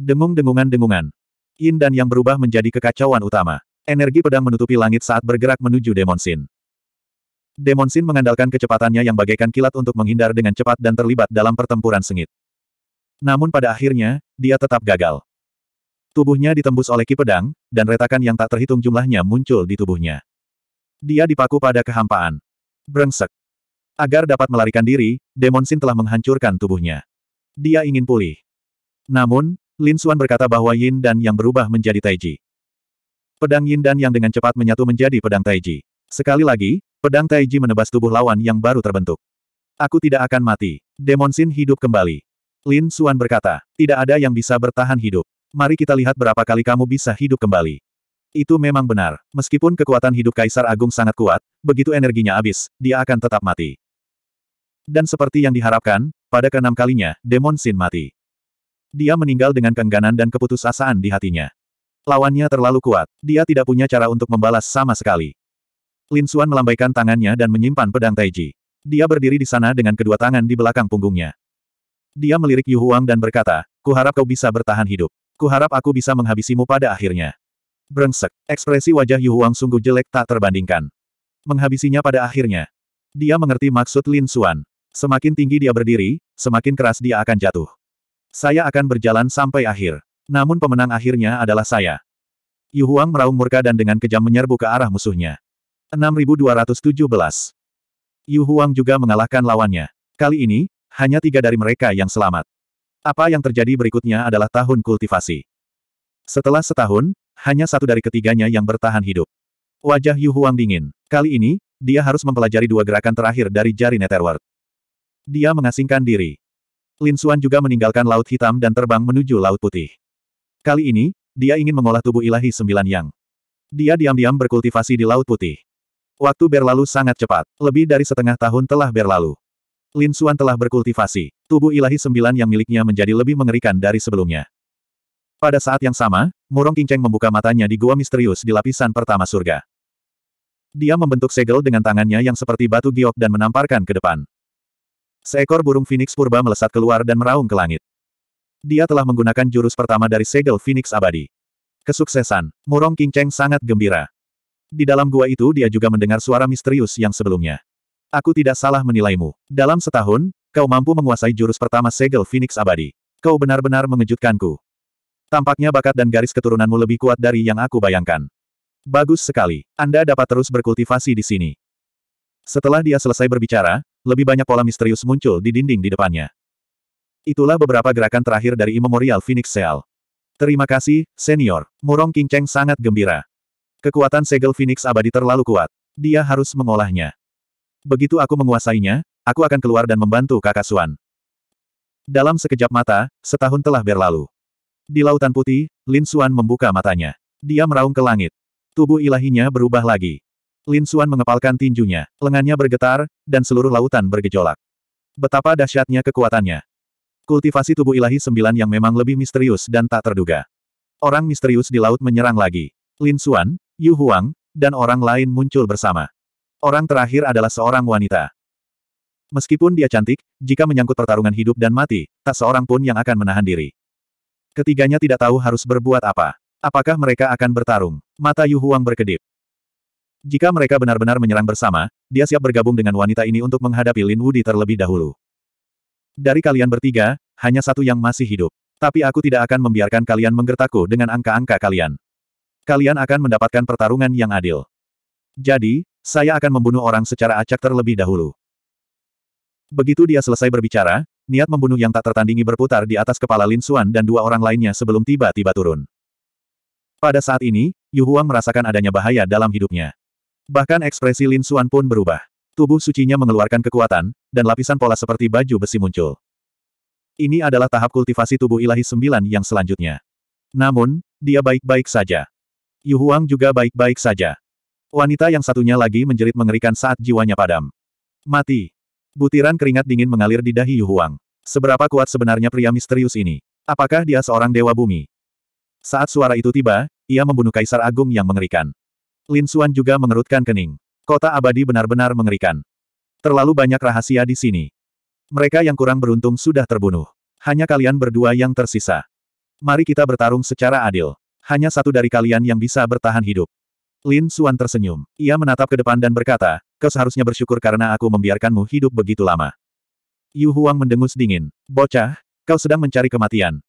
Dengung-dengungan-dengungan. Yin dan yang berubah menjadi kekacauan utama. Energi pedang menutupi langit saat bergerak menuju Demon Sin. Demon Sin mengandalkan kecepatannya yang bagaikan kilat untuk menghindar dengan cepat dan terlibat dalam pertempuran sengit. Namun pada akhirnya, dia tetap gagal. Tubuhnya ditembus oleh ki pedang, dan retakan yang tak terhitung jumlahnya muncul di tubuhnya. Dia dipaku pada kehampaan. Brengsek. Agar dapat melarikan diri, Demon Sin telah menghancurkan tubuhnya. Dia ingin pulih. Namun, Lin Suan berkata bahwa Yin dan Yang berubah menjadi Taiji. Pedang Yin dan Yang dengan cepat menyatu menjadi pedang Taiji. Sekali lagi, pedang Taiji menebas tubuh lawan yang baru terbentuk. Aku tidak akan mati. Demon Sin hidup kembali. Lin Suan berkata, tidak ada yang bisa bertahan hidup. Mari kita lihat berapa kali kamu bisa hidup kembali. Itu memang benar. Meskipun kekuatan hidup Kaisar Agung sangat kuat, begitu energinya habis, dia akan tetap mati. Dan seperti yang diharapkan, pada keenam kalinya, Demon Sin mati. Dia meninggal dengan keengganan dan keputusasaan di hatinya. Lawannya terlalu kuat. Dia tidak punya cara untuk membalas sama sekali. Lin Xuan melambaikan tangannya dan menyimpan pedang Taiji. Dia berdiri di sana dengan kedua tangan di belakang punggungnya. Dia melirik Yu Huang dan berkata, Kuharap kau bisa bertahan hidup. Kuharap aku bisa menghabisimu pada akhirnya. Brengsek, ekspresi wajah Yu Huang sungguh jelek tak terbandingkan. Menghabisinya pada akhirnya. Dia mengerti maksud Lin Xuan. Semakin tinggi dia berdiri, semakin keras dia akan jatuh. Saya akan berjalan sampai akhir. Namun pemenang akhirnya adalah saya. Yu Huang meraung murka dan dengan kejam menyerbu ke arah musuhnya. 6217. Yu Huang juga mengalahkan lawannya. Kali ini, hanya tiga dari mereka yang selamat. Apa yang terjadi berikutnya adalah tahun kultivasi. Setelah setahun, hanya satu dari ketiganya yang bertahan hidup. Wajah Yu Huang dingin. Kali ini, dia harus mempelajari dua gerakan terakhir dari jari Netherworld. Dia mengasingkan diri. Lin Xuan juga meninggalkan Laut Hitam dan terbang menuju Laut Putih. Kali ini, dia ingin mengolah tubuh ilahi sembilan yang. Dia diam-diam berkultivasi di Laut Putih. Waktu berlalu sangat cepat, lebih dari setengah tahun telah berlalu. Lin Xuan telah berkultivasi, tubuh ilahi sembilan yang miliknya menjadi lebih mengerikan dari sebelumnya. Pada saat yang sama, Murong Kinceng membuka matanya di gua misterius di lapisan pertama surga. Dia membentuk segel dengan tangannya yang seperti batu giok dan menamparkan ke depan. Seekor burung phoenix purba melesat keluar dan meraung ke langit dia telah menggunakan jurus pertama dari segel Phoenix Abadi. Kesuksesan, Murong King Cheng sangat gembira. Di dalam gua itu dia juga mendengar suara misterius yang sebelumnya. Aku tidak salah menilaimu. Dalam setahun, kau mampu menguasai jurus pertama segel Phoenix Abadi. Kau benar-benar mengejutkanku. Tampaknya bakat dan garis keturunanmu lebih kuat dari yang aku bayangkan. Bagus sekali. Anda dapat terus berkultivasi di sini. Setelah dia selesai berbicara, lebih banyak pola misterius muncul di dinding di depannya. Itulah beberapa gerakan terakhir dari Immemorial Phoenix Seal. Terima kasih, senior. Murong King Cheng sangat gembira. Kekuatan segel Phoenix abadi terlalu kuat. Dia harus mengolahnya. Begitu aku menguasainya, aku akan keluar dan membantu kakak Suan. Dalam sekejap mata, setahun telah berlalu. Di Lautan Putih, Lin Suan membuka matanya. Dia meraung ke langit. Tubuh ilahinya berubah lagi. Lin Suan mengepalkan tinjunya, lengannya bergetar, dan seluruh lautan bergejolak. Betapa dahsyatnya kekuatannya. Kultivasi tubuh ilahi sembilan yang memang lebih misterius dan tak terduga. Orang misterius di laut menyerang lagi. Lin Xuan, Yu Huang, dan orang lain muncul bersama. Orang terakhir adalah seorang wanita. Meskipun dia cantik, jika menyangkut pertarungan hidup dan mati, tak seorang pun yang akan menahan diri. Ketiganya tidak tahu harus berbuat apa. Apakah mereka akan bertarung? Mata Yu Huang berkedip. Jika mereka benar-benar menyerang bersama, dia siap bergabung dengan wanita ini untuk menghadapi Lin Wudi terlebih dahulu. Dari kalian bertiga, hanya satu yang masih hidup. Tapi aku tidak akan membiarkan kalian menggertaku dengan angka-angka kalian. Kalian akan mendapatkan pertarungan yang adil. Jadi, saya akan membunuh orang secara acak terlebih dahulu. Begitu dia selesai berbicara, niat membunuh yang tak tertandingi berputar di atas kepala Lin Xuan dan dua orang lainnya sebelum tiba-tiba turun. Pada saat ini, Yu Huang merasakan adanya bahaya dalam hidupnya. Bahkan ekspresi Lin Xuan pun berubah. Tubuh sucinya mengeluarkan kekuatan, dan lapisan pola seperti baju besi muncul. Ini adalah tahap kultivasi tubuh ilahi sembilan yang selanjutnya. Namun, dia baik-baik saja. Yu Huang juga baik-baik saja. Wanita yang satunya lagi menjerit mengerikan saat jiwanya padam. Mati. Butiran keringat dingin mengalir di dahi Yu Huang. Seberapa kuat sebenarnya pria misterius ini? Apakah dia seorang dewa bumi? Saat suara itu tiba, ia membunuh kaisar agung yang mengerikan. Lin Xuan juga mengerutkan kening. Kota abadi benar-benar mengerikan. Terlalu banyak rahasia di sini. Mereka yang kurang beruntung sudah terbunuh. Hanya kalian berdua yang tersisa. Mari kita bertarung secara adil. Hanya satu dari kalian yang bisa bertahan hidup. Lin Suan tersenyum. Ia menatap ke depan dan berkata, kau seharusnya bersyukur karena aku membiarkanmu hidup begitu lama. Yu Huang mendengus dingin. Bocah, kau sedang mencari kematian.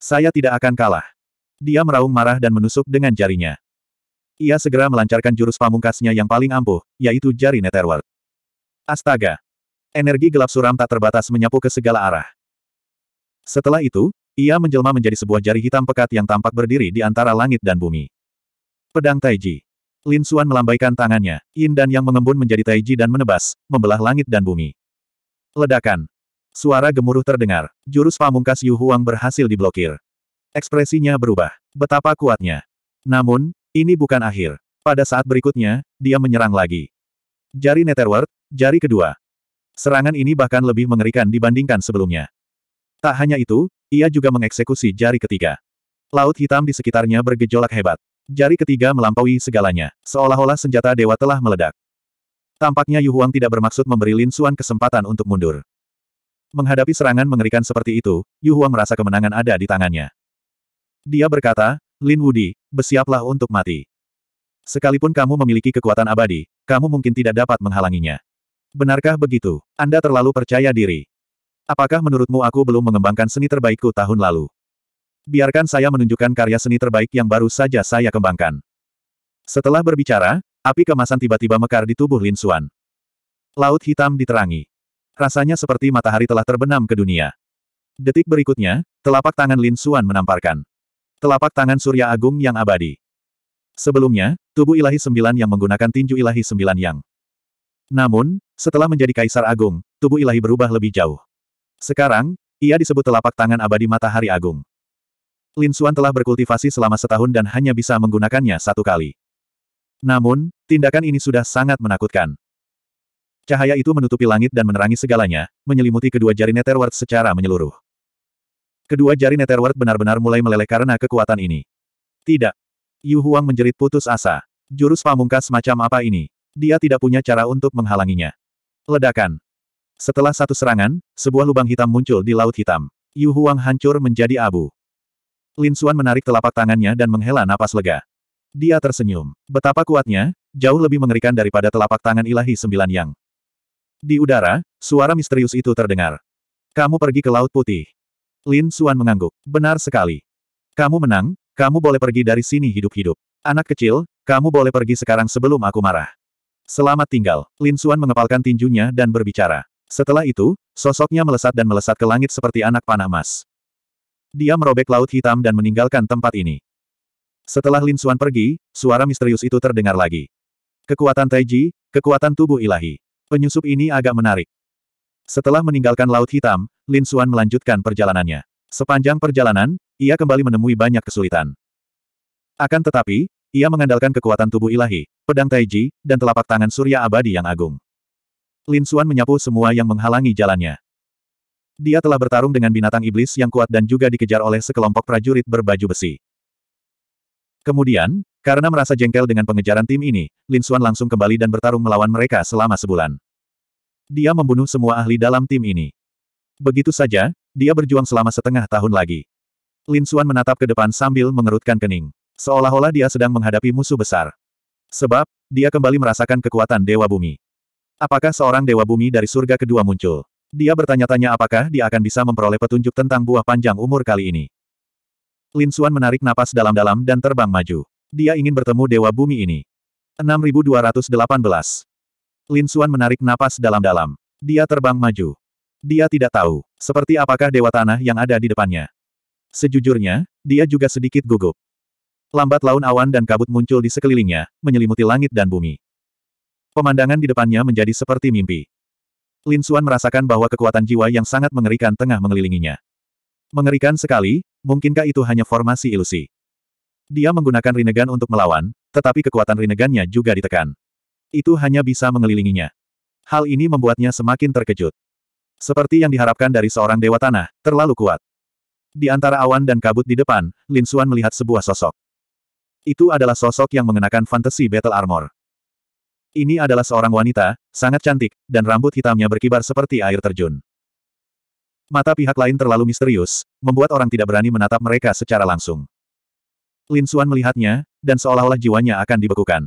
Saya tidak akan kalah. Dia meraung marah dan menusuk dengan jarinya. Ia segera melancarkan jurus pamungkasnya yang paling ampuh, yaitu jari Netherworld. Astaga! Energi gelap suram tak terbatas menyapu ke segala arah. Setelah itu, ia menjelma menjadi sebuah jari hitam pekat yang tampak berdiri di antara langit dan bumi. Pedang Taiji. Lin Xuan melambaikan tangannya, Yin dan Yang mengembun menjadi Taiji dan menebas, membelah langit dan bumi. Ledakan. Suara gemuruh terdengar. Jurus pamungkas Yu Huang berhasil diblokir. Ekspresinya berubah. Betapa kuatnya. Namun, ini bukan akhir. Pada saat berikutnya, dia menyerang lagi. Jari Netherworld, jari kedua. Serangan ini bahkan lebih mengerikan dibandingkan sebelumnya. Tak hanya itu, ia juga mengeksekusi jari ketiga. Laut hitam di sekitarnya bergejolak hebat. Jari ketiga melampaui segalanya, seolah-olah senjata dewa telah meledak. Tampaknya Yu Huang tidak bermaksud memberi Lin Xuan kesempatan untuk mundur. Menghadapi serangan mengerikan seperti itu, Yu Huang merasa kemenangan ada di tangannya. Dia berkata, Lin Wudi, bersiaplah untuk mati. Sekalipun kamu memiliki kekuatan abadi, kamu mungkin tidak dapat menghalanginya. Benarkah begitu? Anda terlalu percaya diri. Apakah menurutmu aku belum mengembangkan seni terbaikku tahun lalu? Biarkan saya menunjukkan karya seni terbaik yang baru saja saya kembangkan. Setelah berbicara, api kemasan tiba-tiba mekar di tubuh Lin Xuan. Laut hitam diterangi. Rasanya seperti matahari telah terbenam ke dunia. Detik berikutnya, telapak tangan Lin Xuan menamparkan. Telapak tangan Surya Agung yang abadi. Sebelumnya, tubuh ilahi sembilan yang menggunakan tinju ilahi sembilan yang. Namun, setelah menjadi kaisar agung, tubuh ilahi berubah lebih jauh. Sekarang, ia disebut telapak tangan abadi matahari agung. Lin Xuan telah berkultivasi selama setahun dan hanya bisa menggunakannya satu kali. Namun, tindakan ini sudah sangat menakutkan. Cahaya itu menutupi langit dan menerangi segalanya, menyelimuti kedua jari Netherward secara menyeluruh. Kedua jari Netherworld benar-benar mulai meleleh karena kekuatan ini. Tidak. Yu Huang menjerit putus asa. Jurus pamungkas macam apa ini? Dia tidak punya cara untuk menghalanginya. Ledakan. Setelah satu serangan, sebuah lubang hitam muncul di Laut Hitam. Yu Huang hancur menjadi abu. Lin Xuan menarik telapak tangannya dan menghela napas lega. Dia tersenyum. Betapa kuatnya, jauh lebih mengerikan daripada telapak tangan ilahi sembilan yang. Di udara, suara misterius itu terdengar. Kamu pergi ke Laut Putih. Lin Suan mengangguk. Benar sekali. Kamu menang, kamu boleh pergi dari sini hidup-hidup. Anak kecil, kamu boleh pergi sekarang sebelum aku marah. Selamat tinggal. Lin Suan mengepalkan tinjunya dan berbicara. Setelah itu, sosoknya melesat dan melesat ke langit seperti anak panah emas. Dia merobek laut hitam dan meninggalkan tempat ini. Setelah Lin Suan pergi, suara misterius itu terdengar lagi. Kekuatan Taiji, kekuatan tubuh ilahi. Penyusup ini agak menarik. Setelah meninggalkan laut hitam, Lin Suan melanjutkan perjalanannya. Sepanjang perjalanan, ia kembali menemui banyak kesulitan. Akan tetapi, ia mengandalkan kekuatan tubuh ilahi, pedang Taiji, dan telapak tangan surya abadi yang agung. Lin Suan menyapu semua yang menghalangi jalannya. Dia telah bertarung dengan binatang iblis yang kuat dan juga dikejar oleh sekelompok prajurit berbaju besi. Kemudian, karena merasa jengkel dengan pengejaran tim ini, Lin Suan langsung kembali dan bertarung melawan mereka selama sebulan. Dia membunuh semua ahli dalam tim ini. Begitu saja, dia berjuang selama setengah tahun lagi. Lin Xuan menatap ke depan sambil mengerutkan kening. Seolah-olah dia sedang menghadapi musuh besar. Sebab, dia kembali merasakan kekuatan Dewa Bumi. Apakah seorang Dewa Bumi dari surga kedua muncul? Dia bertanya-tanya apakah dia akan bisa memperoleh petunjuk tentang buah panjang umur kali ini. Lin Xuan menarik napas dalam-dalam dan terbang maju. Dia ingin bertemu Dewa Bumi ini. 6218 Lin Xuan menarik napas dalam-dalam. Dia terbang maju. Dia tidak tahu, seperti apakah dewa tanah yang ada di depannya. Sejujurnya, dia juga sedikit gugup. Lambat laun awan dan kabut muncul di sekelilingnya, menyelimuti langit dan bumi. Pemandangan di depannya menjadi seperti mimpi. Lin Suan merasakan bahwa kekuatan jiwa yang sangat mengerikan tengah mengelilinginya. Mengerikan sekali, mungkinkah itu hanya formasi ilusi? Dia menggunakan Rinnegan untuk melawan, tetapi kekuatan Rinnegannya juga ditekan. Itu hanya bisa mengelilinginya. Hal ini membuatnya semakin terkejut. Seperti yang diharapkan dari seorang dewa tanah, terlalu kuat. Di antara awan dan kabut di depan, Lin Xuan melihat sebuah sosok. Itu adalah sosok yang mengenakan fantasi battle armor. Ini adalah seorang wanita, sangat cantik, dan rambut hitamnya berkibar seperti air terjun. Mata pihak lain terlalu misterius, membuat orang tidak berani menatap mereka secara langsung. Lin Xuan melihatnya, dan seolah-olah jiwanya akan dibekukan.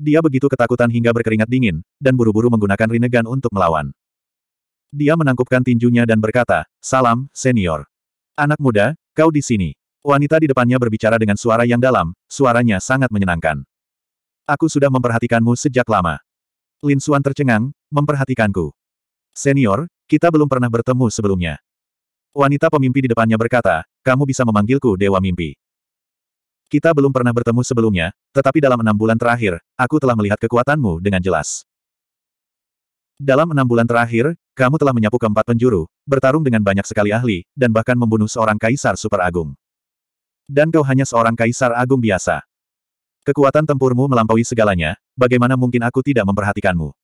Dia begitu ketakutan hingga berkeringat dingin, dan buru-buru menggunakan Rinnegan untuk melawan. Dia menangkupkan tinjunya dan berkata, Salam, senior. Anak muda, kau di sini. Wanita di depannya berbicara dengan suara yang dalam, suaranya sangat menyenangkan. Aku sudah memperhatikanmu sejak lama. Lin Suan tercengang, memperhatikanku. Senior, kita belum pernah bertemu sebelumnya. Wanita pemimpi di depannya berkata, kamu bisa memanggilku Dewa Mimpi. Kita belum pernah bertemu sebelumnya, tetapi dalam enam bulan terakhir, aku telah melihat kekuatanmu dengan jelas. Dalam enam bulan terakhir, kamu telah menyapu keempat penjuru, bertarung dengan banyak sekali ahli, dan bahkan membunuh seorang kaisar super agung. Dan kau hanya seorang kaisar agung biasa. Kekuatan tempurmu melampaui segalanya, bagaimana mungkin aku tidak memperhatikanmu?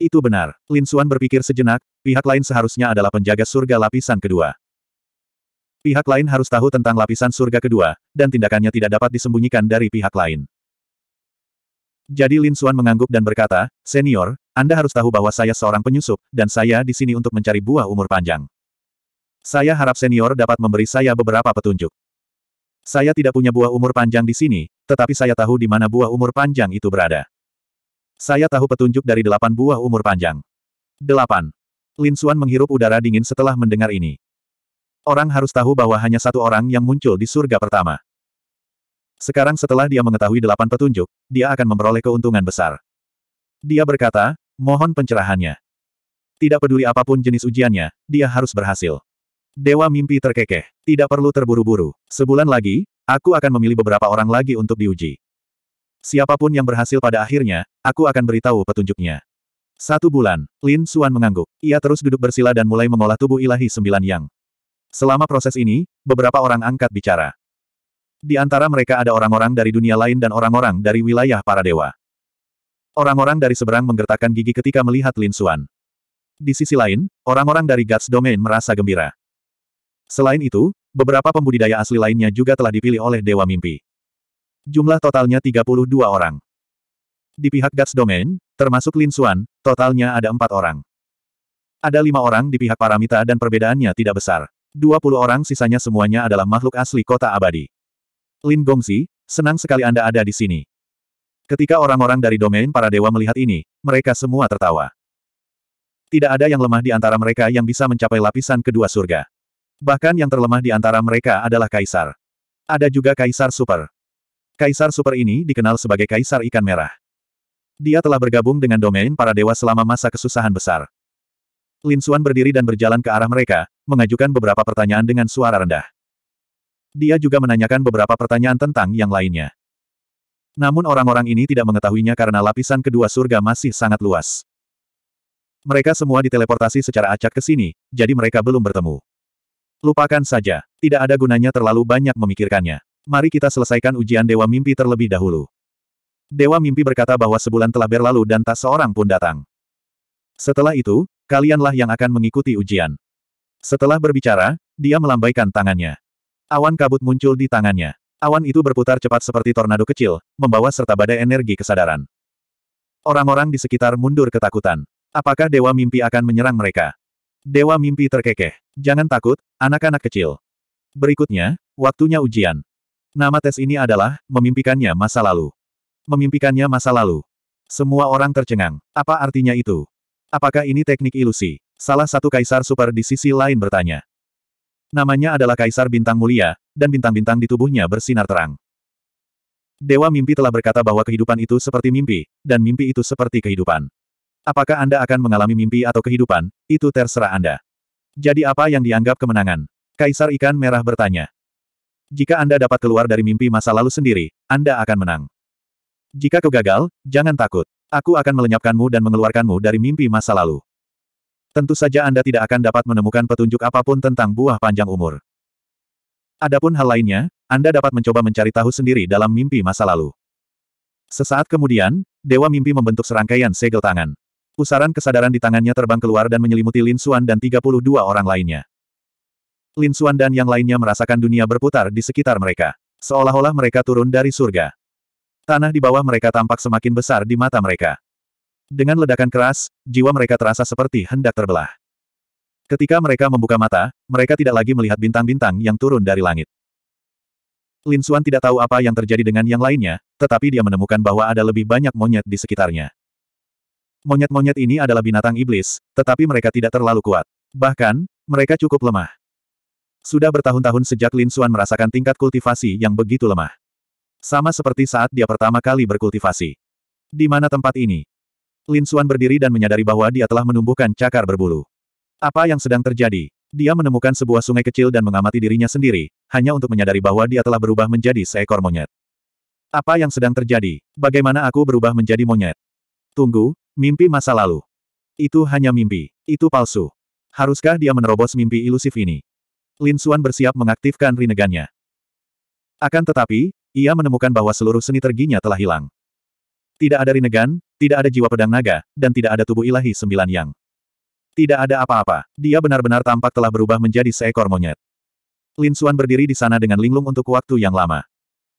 Itu benar. Lin Xuan berpikir sejenak, pihak lain seharusnya adalah penjaga surga lapisan kedua. Pihak lain harus tahu tentang lapisan surga kedua, dan tindakannya tidak dapat disembunyikan dari pihak lain. Jadi Lin Xuan mengangguk dan berkata, Senior, anda harus tahu bahwa saya seorang penyusup, dan saya di sini untuk mencari buah umur panjang. Saya harap senior dapat memberi saya beberapa petunjuk. Saya tidak punya buah umur panjang di sini, tetapi saya tahu di mana buah umur panjang itu berada. Saya tahu petunjuk dari delapan buah umur panjang. Delapan. Lin Xuan menghirup udara dingin setelah mendengar ini. Orang harus tahu bahwa hanya satu orang yang muncul di surga pertama. Sekarang setelah dia mengetahui delapan petunjuk, dia akan memperoleh keuntungan besar. Dia berkata, Mohon pencerahannya. Tidak peduli apapun jenis ujiannya, dia harus berhasil. Dewa mimpi terkekeh. Tidak perlu terburu-buru. Sebulan lagi, aku akan memilih beberapa orang lagi untuk diuji. Siapapun yang berhasil pada akhirnya, aku akan beritahu petunjuknya. Satu bulan, Lin Suan mengangguk. Ia terus duduk bersila dan mulai mengolah tubuh ilahi sembilan yang. Selama proses ini, beberapa orang angkat bicara. Di antara mereka ada orang-orang dari dunia lain dan orang-orang dari wilayah para dewa. Orang-orang dari seberang menggertakkan gigi ketika melihat Lin Xuan. Di sisi lain, orang-orang dari Guts Domain merasa gembira. Selain itu, beberapa pembudidaya asli lainnya juga telah dipilih oleh Dewa Mimpi. Jumlah totalnya 32 orang. Di pihak Guts Domain, termasuk Lin Xuan, totalnya ada empat orang. Ada lima orang di pihak Paramita dan perbedaannya tidak besar. 20 orang sisanya semuanya adalah makhluk asli kota abadi. Lin Gongzi, senang sekali Anda ada di sini. Ketika orang-orang dari domain para dewa melihat ini, mereka semua tertawa. Tidak ada yang lemah di antara mereka yang bisa mencapai lapisan kedua surga. Bahkan yang terlemah di antara mereka adalah kaisar. Ada juga kaisar super. Kaisar super ini dikenal sebagai kaisar ikan merah. Dia telah bergabung dengan domain para dewa selama masa kesusahan besar. Lin Xuan berdiri dan berjalan ke arah mereka, mengajukan beberapa pertanyaan dengan suara rendah. Dia juga menanyakan beberapa pertanyaan tentang yang lainnya. Namun orang-orang ini tidak mengetahuinya karena lapisan kedua surga masih sangat luas. Mereka semua diteleportasi secara acak ke sini, jadi mereka belum bertemu. Lupakan saja, tidak ada gunanya terlalu banyak memikirkannya. Mari kita selesaikan ujian Dewa Mimpi terlebih dahulu. Dewa Mimpi berkata bahwa sebulan telah berlalu dan tak seorang pun datang. Setelah itu, kalianlah yang akan mengikuti ujian. Setelah berbicara, dia melambaikan tangannya. Awan kabut muncul di tangannya. Awan itu berputar cepat seperti tornado kecil, membawa serta badai energi kesadaran. Orang-orang di sekitar mundur ketakutan. Apakah Dewa Mimpi akan menyerang mereka? Dewa Mimpi terkekeh. Jangan takut, anak-anak kecil. Berikutnya, waktunya ujian. Nama tes ini adalah, memimpikannya masa lalu. Memimpikannya masa lalu. Semua orang tercengang. Apa artinya itu? Apakah ini teknik ilusi? Salah satu kaisar super di sisi lain bertanya. Namanya adalah Kaisar Bintang Mulia, dan bintang-bintang di tubuhnya bersinar terang. Dewa mimpi telah berkata bahwa kehidupan itu seperti mimpi, dan mimpi itu seperti kehidupan. Apakah Anda akan mengalami mimpi atau kehidupan, itu terserah Anda. Jadi apa yang dianggap kemenangan? Kaisar Ikan Merah bertanya. Jika Anda dapat keluar dari mimpi masa lalu sendiri, Anda akan menang. Jika kau gagal, jangan takut. Aku akan melenyapkanmu dan mengeluarkanmu dari mimpi masa lalu. Tentu saja Anda tidak akan dapat menemukan petunjuk apapun tentang buah panjang umur. Adapun hal lainnya, Anda dapat mencoba mencari tahu sendiri dalam mimpi masa lalu. Sesaat kemudian, Dewa Mimpi membentuk serangkaian segel tangan. Pusaran kesadaran di tangannya terbang keluar dan menyelimuti Lin Xuan dan 32 orang lainnya. Lin Xuan dan yang lainnya merasakan dunia berputar di sekitar mereka. Seolah-olah mereka turun dari surga. Tanah di bawah mereka tampak semakin besar di mata mereka. Dengan ledakan keras, jiwa mereka terasa seperti hendak terbelah. Ketika mereka membuka mata, mereka tidak lagi melihat bintang-bintang yang turun dari langit. Lin Xuan tidak tahu apa yang terjadi dengan yang lainnya, tetapi dia menemukan bahwa ada lebih banyak monyet di sekitarnya. Monyet-monyet ini adalah binatang iblis, tetapi mereka tidak terlalu kuat. Bahkan, mereka cukup lemah. Sudah bertahun-tahun sejak Lin Xuan merasakan tingkat kultivasi yang begitu lemah. Sama seperti saat dia pertama kali berkultivasi. Di mana tempat ini? Lin Suan berdiri dan menyadari bahwa dia telah menumbuhkan cakar berbulu. Apa yang sedang terjadi? Dia menemukan sebuah sungai kecil dan mengamati dirinya sendiri, hanya untuk menyadari bahwa dia telah berubah menjadi seekor monyet. Apa yang sedang terjadi? Bagaimana aku berubah menjadi monyet? Tunggu, mimpi masa lalu. Itu hanya mimpi. Itu palsu. Haruskah dia menerobos mimpi ilusif ini? Lin Suan bersiap mengaktifkan rinegannya. Akan tetapi, ia menemukan bahwa seluruh seni terginya telah hilang. Tidak ada rinegan, tidak ada jiwa pedang naga, dan tidak ada tubuh ilahi sembilan yang. Tidak ada apa-apa. Dia benar-benar tampak telah berubah menjadi seekor monyet. Lin Xuan berdiri di sana dengan linglung untuk waktu yang lama.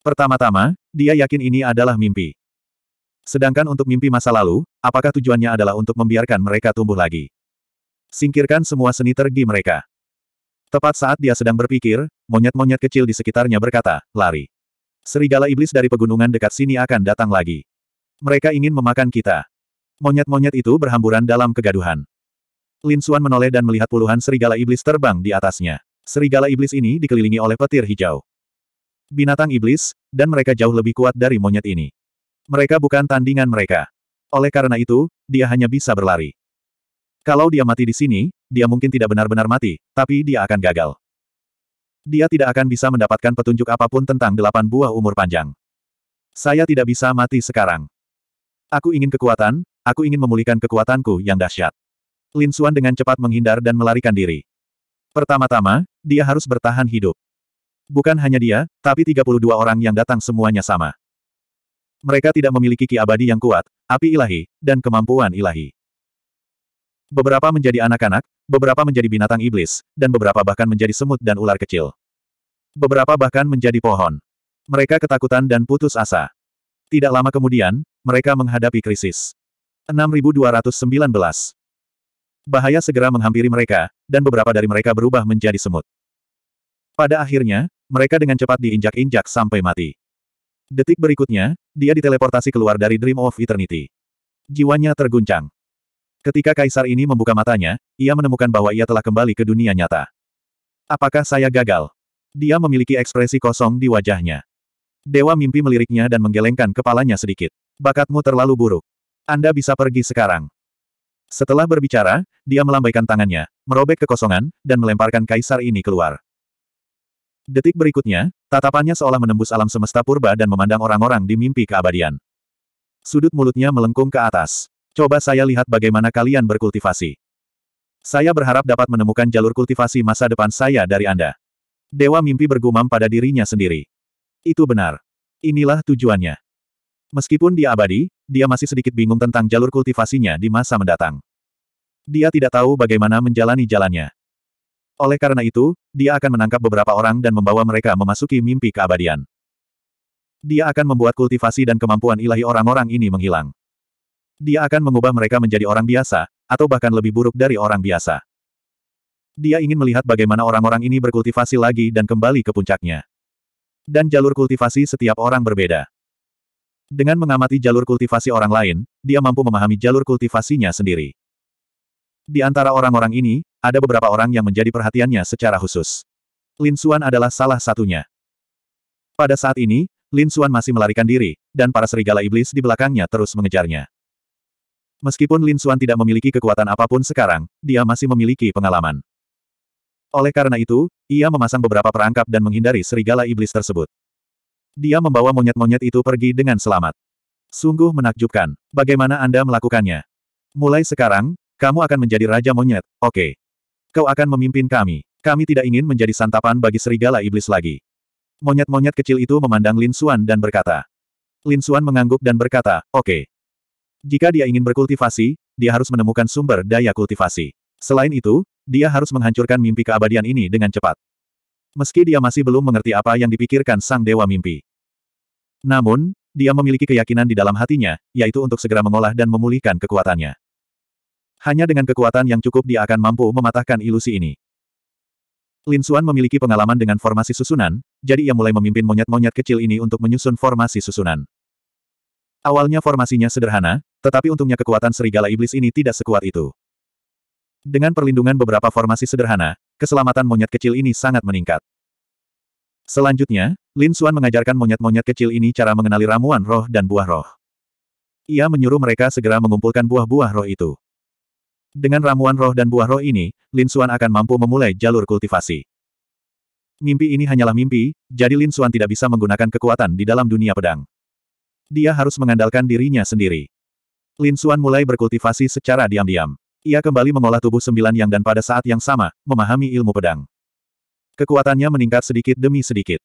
Pertama-tama, dia yakin ini adalah mimpi. Sedangkan untuk mimpi masa lalu, apakah tujuannya adalah untuk membiarkan mereka tumbuh lagi? Singkirkan semua seni tergi mereka. Tepat saat dia sedang berpikir, monyet-monyet kecil di sekitarnya berkata, lari. Serigala iblis dari pegunungan dekat sini akan datang lagi. Mereka ingin memakan kita. Monyet-monyet itu berhamburan dalam kegaduhan. Lin Xuan menoleh dan melihat puluhan serigala iblis terbang di atasnya. Serigala iblis ini dikelilingi oleh petir hijau. Binatang iblis, dan mereka jauh lebih kuat dari monyet ini. Mereka bukan tandingan mereka. Oleh karena itu, dia hanya bisa berlari. Kalau dia mati di sini, dia mungkin tidak benar-benar mati, tapi dia akan gagal. Dia tidak akan bisa mendapatkan petunjuk apapun tentang delapan buah umur panjang. Saya tidak bisa mati sekarang. Aku ingin kekuatan, aku ingin memulihkan kekuatanku yang dahsyat. Lin Suan dengan cepat menghindar dan melarikan diri. Pertama-tama, dia harus bertahan hidup. Bukan hanya dia, tapi 32 orang yang datang semuanya sama. Mereka tidak memiliki ki abadi yang kuat, api ilahi, dan kemampuan ilahi. Beberapa menjadi anak-anak, beberapa menjadi binatang iblis, dan beberapa bahkan menjadi semut dan ular kecil. Beberapa bahkan menjadi pohon. Mereka ketakutan dan putus asa. Tidak lama kemudian, mereka menghadapi krisis. 6219. Bahaya segera menghampiri mereka, dan beberapa dari mereka berubah menjadi semut. Pada akhirnya, mereka dengan cepat diinjak-injak sampai mati. Detik berikutnya, dia diteleportasi keluar dari Dream of Eternity. Jiwanya terguncang. Ketika kaisar ini membuka matanya, ia menemukan bahwa ia telah kembali ke dunia nyata. Apakah saya gagal? Dia memiliki ekspresi kosong di wajahnya. Dewa mimpi meliriknya dan menggelengkan kepalanya sedikit. Bakatmu terlalu buruk. Anda bisa pergi sekarang. Setelah berbicara, dia melambaikan tangannya, merobek kekosongan, dan melemparkan kaisar ini keluar. Detik berikutnya, tatapannya seolah menembus alam semesta purba dan memandang orang-orang di mimpi keabadian. Sudut mulutnya melengkung ke atas. Coba saya lihat bagaimana kalian berkultivasi. Saya berharap dapat menemukan jalur kultivasi masa depan saya dari Anda. Dewa mimpi bergumam pada dirinya sendiri. Itu benar. Inilah tujuannya. Meskipun dia abadi, dia masih sedikit bingung tentang jalur kultivasinya di masa mendatang. Dia tidak tahu bagaimana menjalani jalannya. Oleh karena itu, dia akan menangkap beberapa orang dan membawa mereka memasuki mimpi keabadian. Dia akan membuat kultivasi dan kemampuan ilahi orang-orang ini menghilang. Dia akan mengubah mereka menjadi orang biasa, atau bahkan lebih buruk dari orang biasa. Dia ingin melihat bagaimana orang-orang ini berkultivasi lagi dan kembali ke puncaknya. Dan jalur kultivasi setiap orang berbeda. Dengan mengamati jalur kultivasi orang lain, dia mampu memahami jalur kultivasinya sendiri. Di antara orang-orang ini, ada beberapa orang yang menjadi perhatiannya secara khusus. Lin Xuan adalah salah satunya. Pada saat ini, Lin Xuan masih melarikan diri, dan para serigala iblis di belakangnya terus mengejarnya. Meskipun Lin Xuan tidak memiliki kekuatan apapun sekarang, dia masih memiliki pengalaman. Oleh karena itu, ia memasang beberapa perangkap dan menghindari serigala iblis tersebut. Dia membawa monyet-monyet itu pergi dengan selamat. Sungguh menakjubkan. Bagaimana Anda melakukannya? Mulai sekarang, kamu akan menjadi raja monyet, oke. Okay. Kau akan memimpin kami. Kami tidak ingin menjadi santapan bagi serigala iblis lagi. Monyet-monyet kecil itu memandang Lin Xuan dan berkata. Lin Xuan mengangguk dan berkata, oke. Okay. Jika dia ingin berkultivasi, dia harus menemukan sumber daya kultivasi. Selain itu, dia harus menghancurkan mimpi keabadian ini dengan cepat. Meski dia masih belum mengerti apa yang dipikirkan sang dewa mimpi. Namun, dia memiliki keyakinan di dalam hatinya, yaitu untuk segera mengolah dan memulihkan kekuatannya. Hanya dengan kekuatan yang cukup dia akan mampu mematahkan ilusi ini. Lin Xuan memiliki pengalaman dengan formasi susunan, jadi ia mulai memimpin monyet-monyet kecil ini untuk menyusun formasi susunan. Awalnya formasinya sederhana, tetapi untungnya kekuatan serigala iblis ini tidak sekuat itu. Dengan perlindungan beberapa formasi sederhana, keselamatan monyet kecil ini sangat meningkat. Selanjutnya, Lin Xuan mengajarkan monyet-monyet kecil ini cara mengenali ramuan roh dan buah roh. Ia menyuruh mereka segera mengumpulkan buah-buah roh itu. Dengan ramuan roh dan buah roh ini, Lin Xuan akan mampu memulai jalur kultivasi. Mimpi ini hanyalah mimpi, jadi Lin Xuan tidak bisa menggunakan kekuatan di dalam dunia pedang. Dia harus mengandalkan dirinya sendiri. Lin Xuan mulai berkultivasi secara diam-diam. Ia kembali mengolah tubuh sembilan yang dan pada saat yang sama, memahami ilmu pedang. Kekuatannya meningkat sedikit demi sedikit.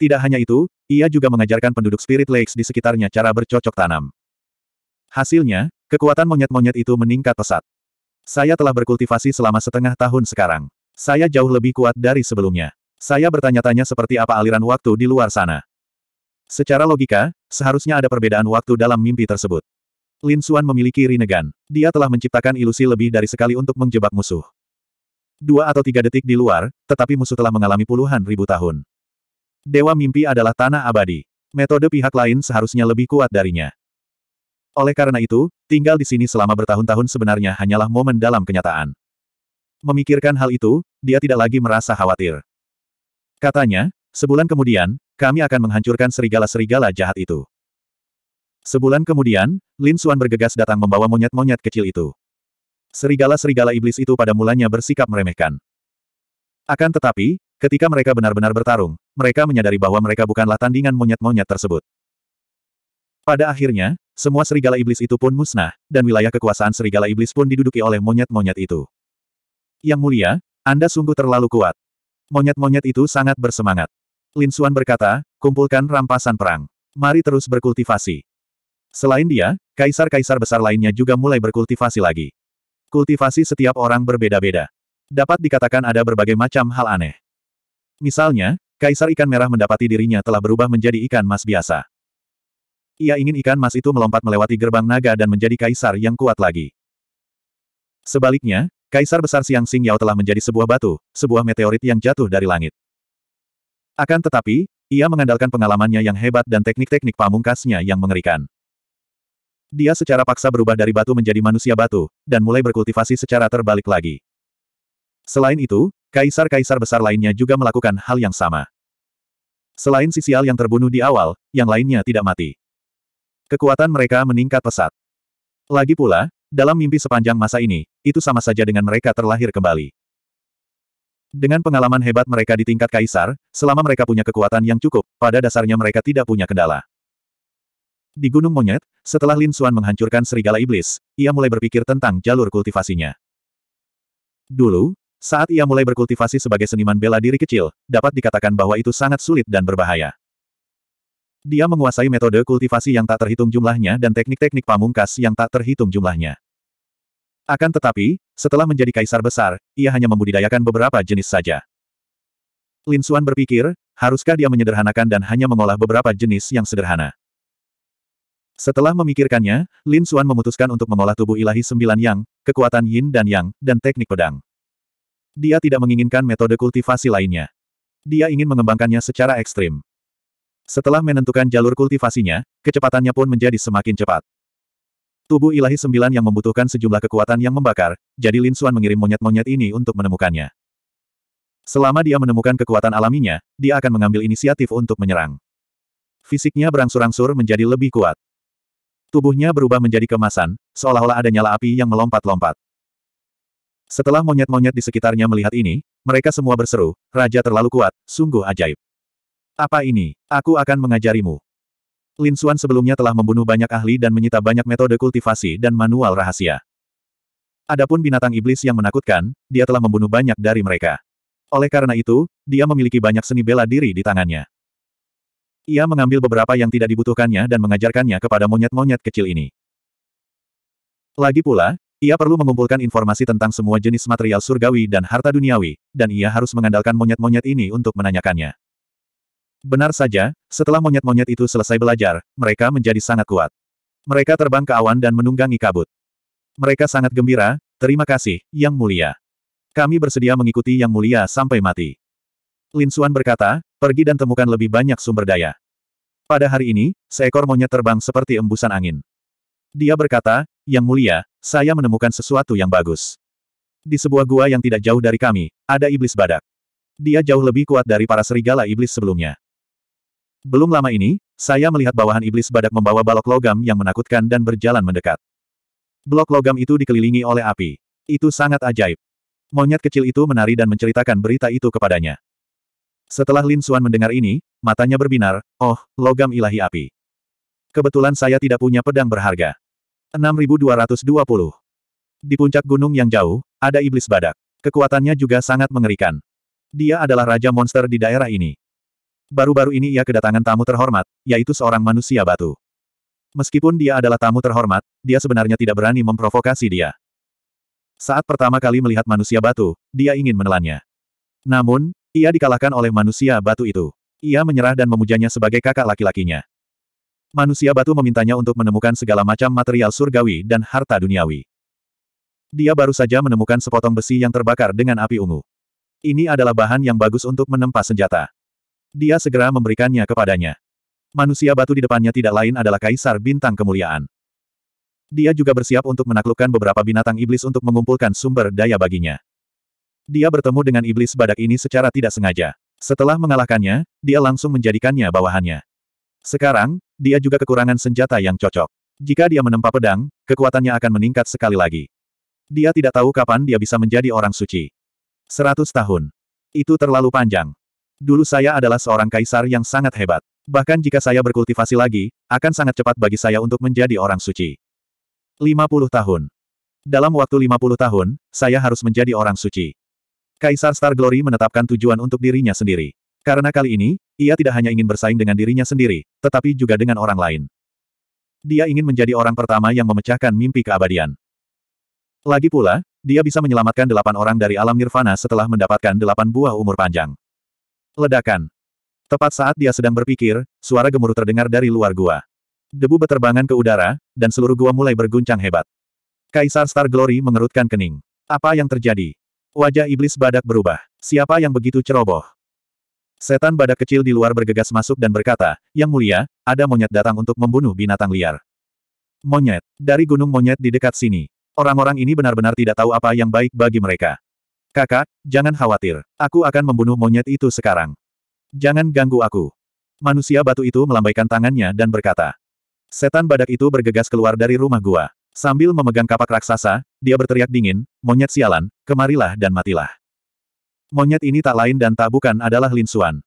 Tidak hanya itu, ia juga mengajarkan penduduk Spirit Lakes di sekitarnya cara bercocok tanam. Hasilnya, kekuatan monyet-monyet itu meningkat pesat. Saya telah berkultivasi selama setengah tahun sekarang. Saya jauh lebih kuat dari sebelumnya. Saya bertanya-tanya seperti apa aliran waktu di luar sana. Secara logika, seharusnya ada perbedaan waktu dalam mimpi tersebut. Lin Xuan memiliki Rinnegan. Dia telah menciptakan ilusi lebih dari sekali untuk menjebak musuh. Dua atau tiga detik di luar, tetapi musuh telah mengalami puluhan ribu tahun. Dewa mimpi adalah tanah abadi. Metode pihak lain seharusnya lebih kuat darinya. Oleh karena itu, tinggal di sini selama bertahun-tahun sebenarnya hanyalah momen dalam kenyataan. Memikirkan hal itu, dia tidak lagi merasa khawatir. Katanya, sebulan kemudian, kami akan menghancurkan serigala-serigala jahat itu. Sebulan kemudian, Lin Xuan bergegas datang membawa monyet-monyet kecil itu. Serigala-serigala iblis itu pada mulanya bersikap meremehkan. Akan tetapi, ketika mereka benar-benar bertarung, mereka menyadari bahwa mereka bukanlah tandingan monyet-monyet tersebut. Pada akhirnya, semua serigala iblis itu pun musnah, dan wilayah kekuasaan serigala iblis pun diduduki oleh monyet-monyet itu. Yang mulia, Anda sungguh terlalu kuat. Monyet-monyet itu sangat bersemangat. Lin Xuan berkata, kumpulkan rampasan perang. Mari terus berkultivasi. Selain dia, kaisar-kaisar besar lainnya juga mulai berkultivasi lagi. Kultivasi setiap orang berbeda-beda. Dapat dikatakan ada berbagai macam hal aneh. Misalnya, kaisar ikan merah mendapati dirinya telah berubah menjadi ikan mas biasa. Ia ingin ikan mas itu melompat melewati gerbang naga dan menjadi kaisar yang kuat lagi. Sebaliknya, kaisar besar Siang Sing Yao telah menjadi sebuah batu, sebuah meteorit yang jatuh dari langit. Akan tetapi, ia mengandalkan pengalamannya yang hebat dan teknik-teknik pamungkasnya yang mengerikan. Dia secara paksa berubah dari batu menjadi manusia batu, dan mulai berkultivasi secara terbalik lagi. Selain itu, kaisar-kaisar besar lainnya juga melakukan hal yang sama. Selain Sisial yang terbunuh di awal, yang lainnya tidak mati. Kekuatan mereka meningkat pesat. Lagi pula, dalam mimpi sepanjang masa ini, itu sama saja dengan mereka terlahir kembali. Dengan pengalaman hebat mereka di tingkat kaisar, selama mereka punya kekuatan yang cukup, pada dasarnya mereka tidak punya kendala. Di Gunung Monyet, setelah Lin Xuan menghancurkan serigala iblis, ia mulai berpikir tentang jalur kultivasinya. Dulu, saat ia mulai berkultivasi sebagai seniman bela diri kecil, dapat dikatakan bahwa itu sangat sulit dan berbahaya. Dia menguasai metode kultivasi yang tak terhitung jumlahnya dan teknik-teknik pamungkas yang tak terhitung jumlahnya. Akan tetapi, setelah menjadi kaisar besar, ia hanya membudidayakan beberapa jenis saja. Lin Xuan berpikir, haruskah dia menyederhanakan dan hanya mengolah beberapa jenis yang sederhana? Setelah memikirkannya, Lin Xuan memutuskan untuk mengolah tubuh ilahi sembilan yang, kekuatan yin dan yang, dan teknik pedang. Dia tidak menginginkan metode kultivasi lainnya. Dia ingin mengembangkannya secara ekstrim. Setelah menentukan jalur kultivasinya, kecepatannya pun menjadi semakin cepat. Tubuh ilahi sembilan yang membutuhkan sejumlah kekuatan yang membakar, jadi Lin Xuan mengirim monyet-monyet ini untuk menemukannya. Selama dia menemukan kekuatan alaminya, dia akan mengambil inisiatif untuk menyerang. Fisiknya berangsur-angsur menjadi lebih kuat. Tubuhnya berubah menjadi kemasan, seolah-olah ada nyala api yang melompat-lompat. Setelah monyet-monyet di sekitarnya melihat ini, mereka semua berseru, Raja terlalu kuat, sungguh ajaib. Apa ini? Aku akan mengajarimu. Lin Xuan sebelumnya telah membunuh banyak ahli dan menyita banyak metode kultivasi dan manual rahasia. Adapun binatang iblis yang menakutkan, dia telah membunuh banyak dari mereka. Oleh karena itu, dia memiliki banyak seni bela diri di tangannya. Ia mengambil beberapa yang tidak dibutuhkannya dan mengajarkannya kepada monyet-monyet kecil ini. Lagi pula, ia perlu mengumpulkan informasi tentang semua jenis material surgawi dan harta duniawi, dan ia harus mengandalkan monyet-monyet ini untuk menanyakannya. Benar saja, setelah monyet-monyet itu selesai belajar, mereka menjadi sangat kuat. Mereka terbang ke awan dan menunggangi kabut. Mereka sangat gembira, terima kasih, Yang Mulia. Kami bersedia mengikuti Yang Mulia sampai mati. Lin Suan berkata, pergi dan temukan lebih banyak sumber daya. Pada hari ini, seekor monyet terbang seperti embusan angin. Dia berkata, Yang mulia, saya menemukan sesuatu yang bagus. Di sebuah gua yang tidak jauh dari kami, ada iblis badak. Dia jauh lebih kuat dari para serigala iblis sebelumnya. Belum lama ini, saya melihat bawahan iblis badak membawa balok logam yang menakutkan dan berjalan mendekat. Blok logam itu dikelilingi oleh api. Itu sangat ajaib. Monyet kecil itu menari dan menceritakan berita itu kepadanya. Setelah Lin Xuan mendengar ini, matanya berbinar, oh, logam ilahi api. Kebetulan saya tidak punya pedang berharga. 6220. Di puncak gunung yang jauh, ada iblis badak. Kekuatannya juga sangat mengerikan. Dia adalah raja monster di daerah ini. Baru-baru ini ia kedatangan tamu terhormat, yaitu seorang manusia batu. Meskipun dia adalah tamu terhormat, dia sebenarnya tidak berani memprovokasi dia. Saat pertama kali melihat manusia batu, dia ingin menelannya. Namun, ia dikalahkan oleh manusia batu itu. Ia menyerah dan memujanya sebagai kakak laki-lakinya. Manusia batu memintanya untuk menemukan segala macam material surgawi dan harta duniawi. Dia baru saja menemukan sepotong besi yang terbakar dengan api ungu. Ini adalah bahan yang bagus untuk menempa senjata. Dia segera memberikannya kepadanya. Manusia batu di depannya tidak lain adalah kaisar bintang kemuliaan. Dia juga bersiap untuk menaklukkan beberapa binatang iblis untuk mengumpulkan sumber daya baginya. Dia bertemu dengan iblis badak ini secara tidak sengaja. Setelah mengalahkannya, dia langsung menjadikannya bawahannya. Sekarang, dia juga kekurangan senjata yang cocok. Jika dia menempa pedang, kekuatannya akan meningkat sekali lagi. Dia tidak tahu kapan dia bisa menjadi orang suci. Seratus tahun. Itu terlalu panjang. Dulu saya adalah seorang kaisar yang sangat hebat. Bahkan jika saya berkultivasi lagi, akan sangat cepat bagi saya untuk menjadi orang suci. 50 tahun. Dalam waktu 50 tahun, saya harus menjadi orang suci. Kaisar Star Glory menetapkan tujuan untuk dirinya sendiri. Karena kali ini, ia tidak hanya ingin bersaing dengan dirinya sendiri, tetapi juga dengan orang lain. Dia ingin menjadi orang pertama yang memecahkan mimpi keabadian. Lagi pula, dia bisa menyelamatkan delapan orang dari alam nirvana setelah mendapatkan delapan buah umur panjang. Ledakan. Tepat saat dia sedang berpikir, suara gemuruh terdengar dari luar gua. Debu beterbangan ke udara, dan seluruh gua mulai berguncang hebat. Kaisar Star Glory mengerutkan kening. Apa yang terjadi? Wajah iblis badak berubah. Siapa yang begitu ceroboh? Setan badak kecil di luar bergegas masuk dan berkata, Yang mulia, ada monyet datang untuk membunuh binatang liar. Monyet. Dari gunung monyet di dekat sini. Orang-orang ini benar-benar tidak tahu apa yang baik bagi mereka. Kakak, jangan khawatir. Aku akan membunuh monyet itu sekarang. Jangan ganggu aku. Manusia batu itu melambaikan tangannya dan berkata. Setan badak itu bergegas keluar dari rumah gua. Sambil memegang kapak raksasa, dia berteriak dingin, monyet sialan, kemarilah dan matilah. Monyet ini tak lain dan tak bukan adalah Lin Xuan.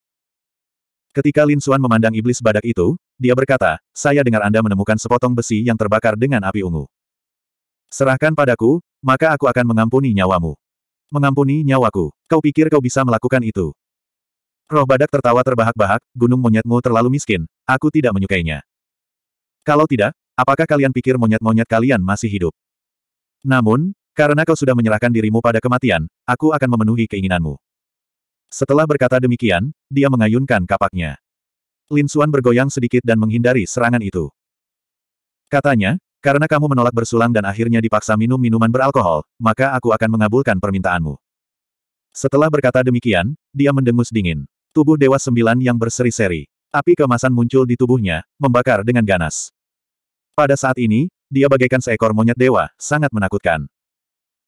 Ketika Lin Xuan memandang iblis badak itu, dia berkata, saya dengar Anda menemukan sepotong besi yang terbakar dengan api ungu. Serahkan padaku, maka aku akan mengampuni nyawamu. Mengampuni nyawaku, kau pikir kau bisa melakukan itu. Roh badak tertawa terbahak-bahak, gunung monyetmu terlalu miskin, aku tidak menyukainya. Kalau tidak, apakah kalian pikir monyet-monyet kalian masih hidup? Namun, karena kau sudah menyerahkan dirimu pada kematian, aku akan memenuhi keinginanmu. Setelah berkata demikian, dia mengayunkan kapaknya. Lin Xuan bergoyang sedikit dan menghindari serangan itu. Katanya, karena kamu menolak bersulang dan akhirnya dipaksa minum minuman beralkohol, maka aku akan mengabulkan permintaanmu. Setelah berkata demikian, dia mendengus dingin. Tubuh Dewa Sembilan yang berseri-seri. Api kemasan muncul di tubuhnya, membakar dengan ganas. Pada saat ini, dia bagaikan seekor monyet dewa, sangat menakutkan.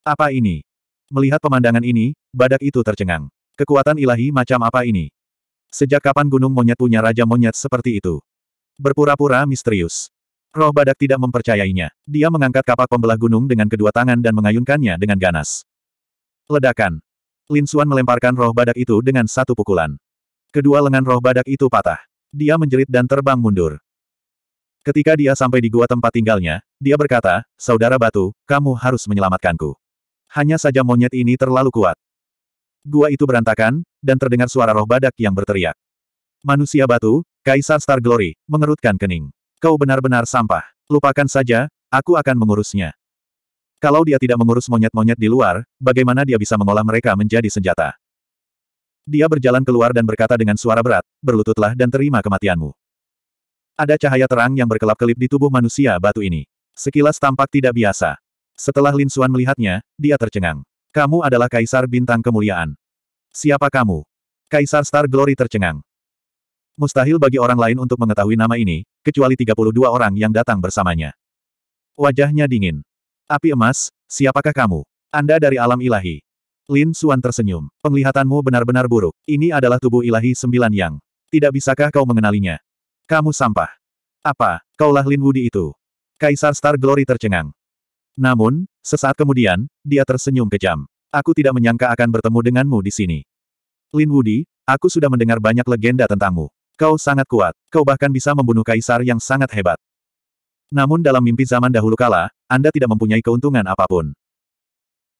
Apa ini? Melihat pemandangan ini, badak itu tercengang. Kekuatan ilahi macam apa ini? Sejak kapan gunung monyet punya raja monyet seperti itu? Berpura-pura misterius. Roh badak tidak mempercayainya. Dia mengangkat kapak pembelah gunung dengan kedua tangan dan mengayunkannya dengan ganas. Ledakan. Lin Xuan melemparkan roh badak itu dengan satu pukulan. Kedua lengan roh badak itu patah. Dia menjerit dan terbang mundur. Ketika dia sampai di gua tempat tinggalnya, dia berkata, Saudara Batu, kamu harus menyelamatkanku. Hanya saja monyet ini terlalu kuat. Gua itu berantakan, dan terdengar suara roh badak yang berteriak. Manusia batu, Kaisar Star Glory, mengerutkan kening. Kau benar-benar sampah. Lupakan saja, aku akan mengurusnya. Kalau dia tidak mengurus monyet-monyet di luar, bagaimana dia bisa mengolah mereka menjadi senjata? Dia berjalan keluar dan berkata dengan suara berat, berlututlah dan terima kematianmu. Ada cahaya terang yang berkelap-kelip di tubuh manusia batu ini. Sekilas tampak tidak biasa. Setelah Lin Xuan melihatnya, dia tercengang. Kamu adalah Kaisar Bintang Kemuliaan. Siapa kamu? Kaisar Star Glory tercengang. Mustahil bagi orang lain untuk mengetahui nama ini, kecuali 32 orang yang datang bersamanya. Wajahnya dingin. Api emas, siapakah kamu? Anda dari alam ilahi. Lin Xuan tersenyum. Penglihatanmu benar-benar buruk. Ini adalah tubuh ilahi sembilan yang. Tidak bisakah kau mengenalinya? Kamu sampah. Apa, kaulah Lin Wudi itu? Kaisar Star Glory tercengang. Namun, sesaat kemudian, dia tersenyum kejam. Aku tidak menyangka akan bertemu denganmu di sini. Lin Wudi, aku sudah mendengar banyak legenda tentangmu. Kau sangat kuat, kau bahkan bisa membunuh kaisar yang sangat hebat. Namun dalam mimpi zaman dahulu kala, Anda tidak mempunyai keuntungan apapun.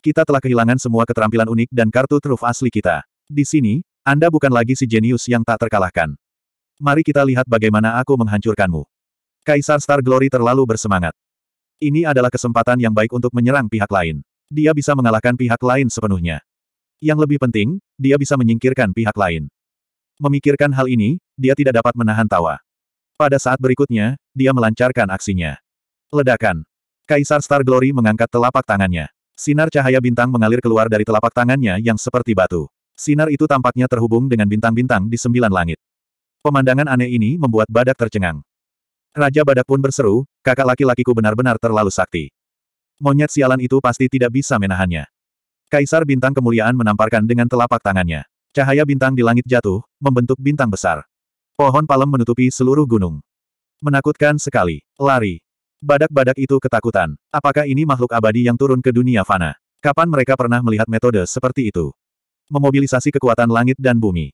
Kita telah kehilangan semua keterampilan unik dan kartu truf asli kita. Di sini, Anda bukan lagi si jenius yang tak terkalahkan. Mari kita lihat bagaimana aku menghancurkanmu. Kaisar Star Glory terlalu bersemangat. Ini adalah kesempatan yang baik untuk menyerang pihak lain. Dia bisa mengalahkan pihak lain sepenuhnya. Yang lebih penting, dia bisa menyingkirkan pihak lain. Memikirkan hal ini, dia tidak dapat menahan tawa. Pada saat berikutnya, dia melancarkan aksinya. Ledakan. Kaisar Star Glory mengangkat telapak tangannya. Sinar cahaya bintang mengalir keluar dari telapak tangannya yang seperti batu. Sinar itu tampaknya terhubung dengan bintang-bintang di sembilan langit. Pemandangan aneh ini membuat badak tercengang. Raja badak pun berseru, kakak laki-lakiku benar-benar terlalu sakti. Monyet sialan itu pasti tidak bisa menahannya. Kaisar bintang kemuliaan menamparkan dengan telapak tangannya. Cahaya bintang di langit jatuh, membentuk bintang besar. Pohon palem menutupi seluruh gunung. Menakutkan sekali. Lari. Badak-badak itu ketakutan. Apakah ini makhluk abadi yang turun ke dunia fana? Kapan mereka pernah melihat metode seperti itu? Memobilisasi kekuatan langit dan bumi.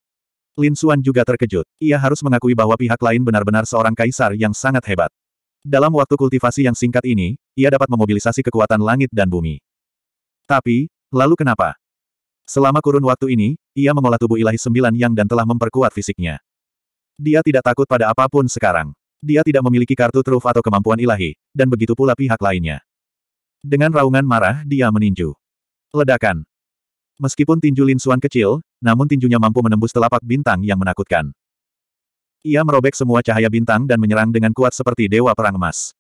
Lin Xuan juga terkejut. Ia harus mengakui bahwa pihak lain benar-benar seorang kaisar yang sangat hebat. Dalam waktu kultivasi yang singkat ini, ia dapat memobilisasi kekuatan langit dan bumi. Tapi, lalu kenapa? Selama kurun waktu ini, ia mengolah tubuh ilahi sembilan yang dan telah memperkuat fisiknya. Dia tidak takut pada apapun sekarang. Dia tidak memiliki kartu truf atau kemampuan ilahi, dan begitu pula pihak lainnya. Dengan raungan marah, dia meninju. Ledakan. Meskipun tinju Lin Xuan kecil, namun tinjunya mampu menembus telapak bintang yang menakutkan. Ia merobek semua cahaya bintang dan menyerang dengan kuat seperti dewa perang emas.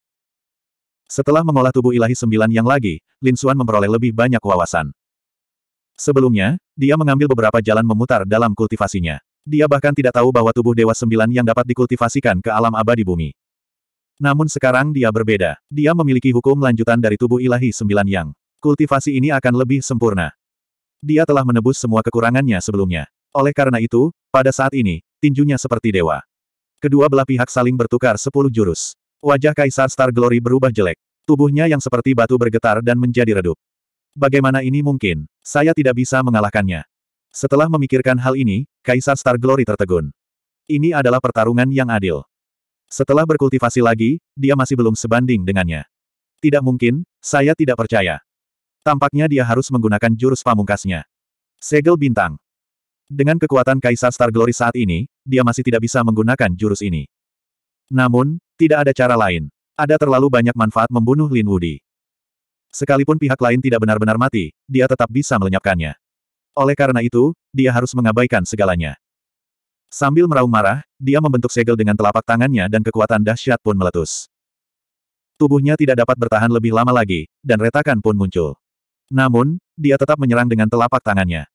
Setelah mengolah tubuh ilahi sembilan yang lagi, Lin Suan memperoleh lebih banyak wawasan. Sebelumnya, dia mengambil beberapa jalan memutar dalam kultivasinya. Dia bahkan tidak tahu bahwa tubuh Dewa Sembilan yang dapat dikultivasikan ke alam abadi bumi. Namun sekarang dia berbeda. Dia memiliki hukum lanjutan dari tubuh ilahi Sembilan Yang. Kultivasi ini akan lebih sempurna. Dia telah menebus semua kekurangannya sebelumnya. Oleh karena itu, pada saat ini, tinjunya seperti dewa. Kedua belah pihak saling bertukar sepuluh jurus. Wajah Kaisar Star Glory berubah jelek. Tubuhnya yang seperti batu bergetar dan menjadi redup. Bagaimana ini mungkin? Saya tidak bisa mengalahkannya. Setelah memikirkan hal ini, Kaisar Star Glory tertegun. Ini adalah pertarungan yang adil. Setelah berkultivasi lagi, dia masih belum sebanding dengannya. Tidak mungkin, saya tidak percaya. Tampaknya dia harus menggunakan jurus pamungkasnya. Segel bintang. Dengan kekuatan Kaisar Star Glory saat ini, dia masih tidak bisa menggunakan jurus ini. Namun, tidak ada cara lain. Ada terlalu banyak manfaat membunuh Lin Wudi. Sekalipun pihak lain tidak benar-benar mati, dia tetap bisa melenyapkannya. Oleh karena itu, dia harus mengabaikan segalanya. Sambil meraung marah, dia membentuk segel dengan telapak tangannya dan kekuatan dahsyat pun meletus. Tubuhnya tidak dapat bertahan lebih lama lagi, dan retakan pun muncul. Namun, dia tetap menyerang dengan telapak tangannya.